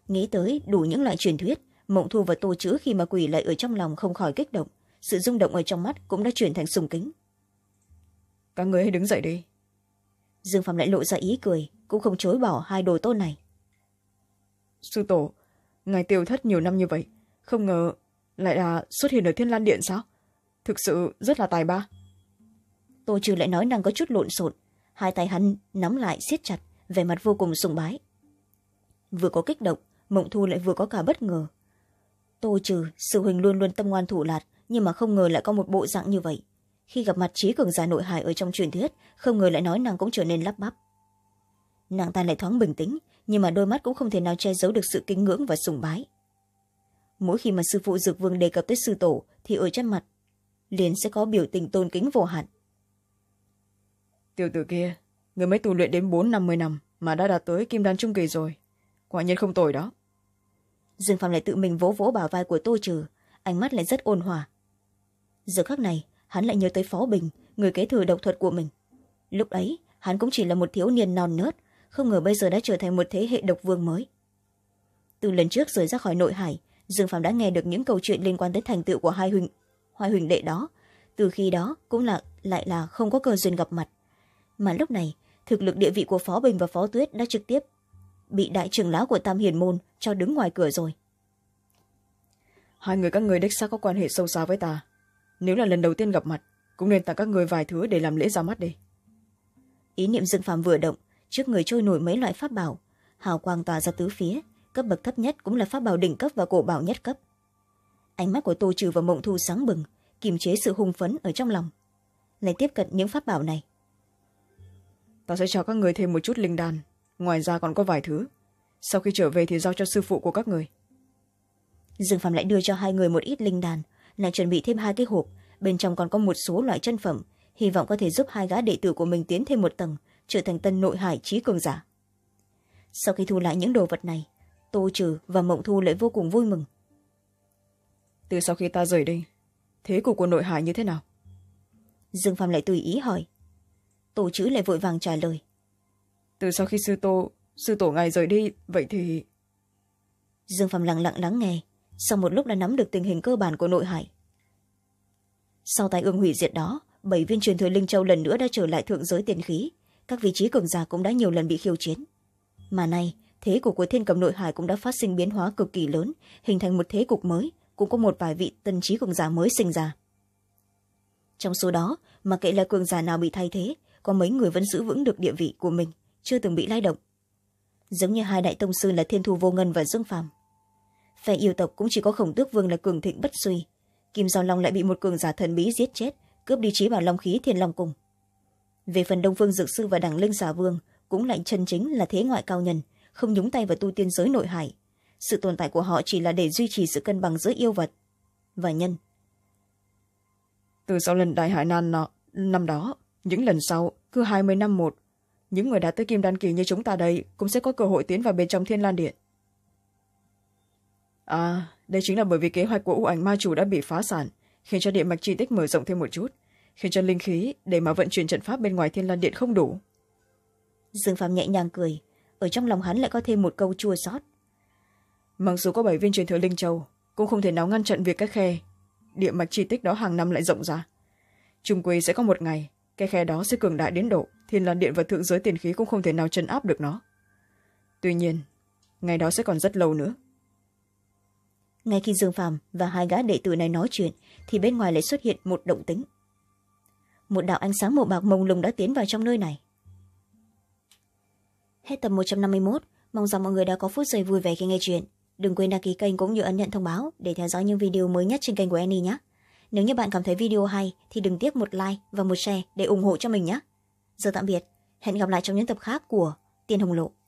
nghĩ tới đủ những loại truyền thuyết mộng thu và tô chữ khi mà quỷ lại ở trong lòng không khỏi kích động sự rung động ở trong mắt cũng đã chuyển thành sùng kính các người hãy đứng dậy đi dương phạm lại lộ ra ý cười cũng không chối bỏ hai đồ tôn này sư tổ ngài tiêu thất nhiều năm như vậy không ngờ lại là xuất hiện ở thiên lan điện sao thực sự rất là tài ba tô trừ lại nói năng có chút lộn xộn hai tay hắn nắm lại siết chặt vẻ mặt vô cùng sùng bái vừa có kích động mộng thu lại vừa có cả bất ngờ tô trừ sư huỳnh luôn luôn tâm ngoan thủ lạt nhưng mà không ngờ lại có một bộ dạng như vậy khi gặp mặt trí cường già nội hải ở trong truyền thuyết không ngờ lại nói năng cũng trở nên lắp bắp nàng ta lại thoáng bình tĩnh nhưng mà đôi mắt cũng không thể nào che giấu được sự kính ngưỡng và sùng bái mỗi khi mà sư phụ dược vương đề cập tới sư tổ thì ở trên mặt liền sẽ có biểu tình tôn kính vô hạn tiểu tử kia người mới tù luyện đến bốn năm mươi năm mà đã đạt tới kim đan trung kỳ rồi quả nhiên không tồi đó dương phạm lại tự mình vỗ vỗ bảo vai của tô trừ ánh mắt lại rất ôn hòa giờ khác này hắn lại nhớ tới phó bình người kế thừa độc thuật của mình lúc ấy hắn cũng chỉ là một thiếu niên non nớt không ngờ bây giờ đã trở thành một thế hệ độc vương mới từ lần trước rời ra khỏi nội hải dương phạm đã nghe được những câu chuyện liên quan tới thành tựu của hai huỳnh hoa huỳnh đệ đó từ khi đó cũng là lại là không có cơ duyên gặp mặt mà lúc này thực lực địa vị của phó bình và phó tuyết đã trực tiếp bị đại trưởng lão của tam hiền môn cho đứng ngoài cửa rồi hai người các người đích xác có quan hệ sâu xa với ta nếu là lần đầu tiên gặp mặt cũng nên tặng các người vài thứ để làm lễ ra mắt đi ý niệm dương phàm vừa động trước người trôi nổi mấy loại pháp bảo hào quang tỏa ra tứ phía cấp bậc thấp nhất cũng là pháp bảo đỉnh cấp và cổ bảo nhất cấp ánh mắt của tô trừ và mộng thu sáng bừng kiềm chế sự hung phấn ở trong lòng lại tiếp cận những pháp bảo này ta sẽ cho các người thêm một chút linh đàn, ngoài ra còn có vài thứ sau khi trở về thì giao cho sư phụ của các người dương phạm lại đưa cho hai người một ít linh đàn, lại chuẩn bị thêm hai cái hộp bên trong còn có một số loại chân phẩm hy vọng có thể giúp hai gã đệ tử của mình tiến thêm một tầng trở thành tân nội hải trí cường giả sau khi thu lại những đồ vật này tô trừ và mộng thu lại vô cùng vui mừng từ sau khi ta rời đi, thế cục của nội hải như thế nào dương phạm lại tùy ý hỏi tổ chữ lại vội vàng trả lời từ sau khi sư tổ sư tổ ngài rời đi vậy thì dương phạm lặng lặng lắng nghe sau một lúc đã nắm được tình hình cơ bản của nội hải sau tai ương hủy diệt đó bảy viên truyền thừa linh châu lần nữa đã trở lại thượng giới tiền khí các vị trí cường giả cũng đã nhiều lần bị khiêu chiến mà nay thế cục của thiên cầm nội hải cũng đã phát sinh biến hóa cực kỳ lớn hình thành một thế cục mới cũng có một vài vị tân trí cường giả mới sinh ra trong số đó mà kệ là cường giả nào bị thay thế có mấy người vẫn giữ vững được địa vị của mình chưa từng bị lay động giống như hai đại tông sư là thiên thu vô ngân và dương phàm phe yêu tộc cũng chỉ có khổng tước vương là cường thịnh bất suy kim giao long lại bị một cường giả thần bí giết chết cướp đi trí bảo long khí thiên long cùng về phần đông phương dược sư và đảng linh xà vương cũng lại chân chính là thế ngoại cao nhân không nhúng tay vào tu tiên giới nội hải sự tồn tại của họ chỉ là để duy trì sự cân bằng giữa yêu vật và nhân từ sau lần đại hải nan năm đó những lần sau cứ hai mươi năm một những người đã tới kim đan kỳ như chúng ta đây cũng sẽ có cơ hội tiến vào bên trong thiên lan điện à đây chính là bởi vì kế hoạch của u ảnh ma chủ đã bị phá sản khiến cho địa mạch chi tích mở rộng thêm một chút khiến cho linh khí để mà vận chuyển trận pháp bên ngoài thiên lan điện không đủ dương phạm nhẹ nhàng cười ở trong lòng hắn lại có thêm một câu chua sót mặc dù có bảy viên truyền thừa linh châu cũng không thể nào ngăn chặn việc các khe địa mạch chi tích đó hàng năm lại rộng ra trung quy sẽ có một ngày cái khe đó sẽ cường đại đến độ thiên lan điện và thượng giới tiền khí cũng không thể nào chấn áp được nó tuy nhiên ngày đó sẽ còn rất lâu nữa ngay khi dương phàm và hai gã đệ tử này nói chuyện thì bên ngoài lại xuất hiện một động tính một đạo ánh sáng màu bạc mông lung đã tiến vào trong nơi này hết tập một trăm năm mươi một mong rằng mọi người đã có phút giây vui vẻ khi nghe chuyện đừng quên đăng ký kênh cũng như ấn nhận thông báo để theo dõi những video mới nhất trên kênh của annie nhé nếu như bạn cảm thấy video hay thì đừng tiếc một like và một share để ủng hộ cho mình nhé giờ tạm biệt hẹn gặp lại trong những tập khác của tiên hồng lộ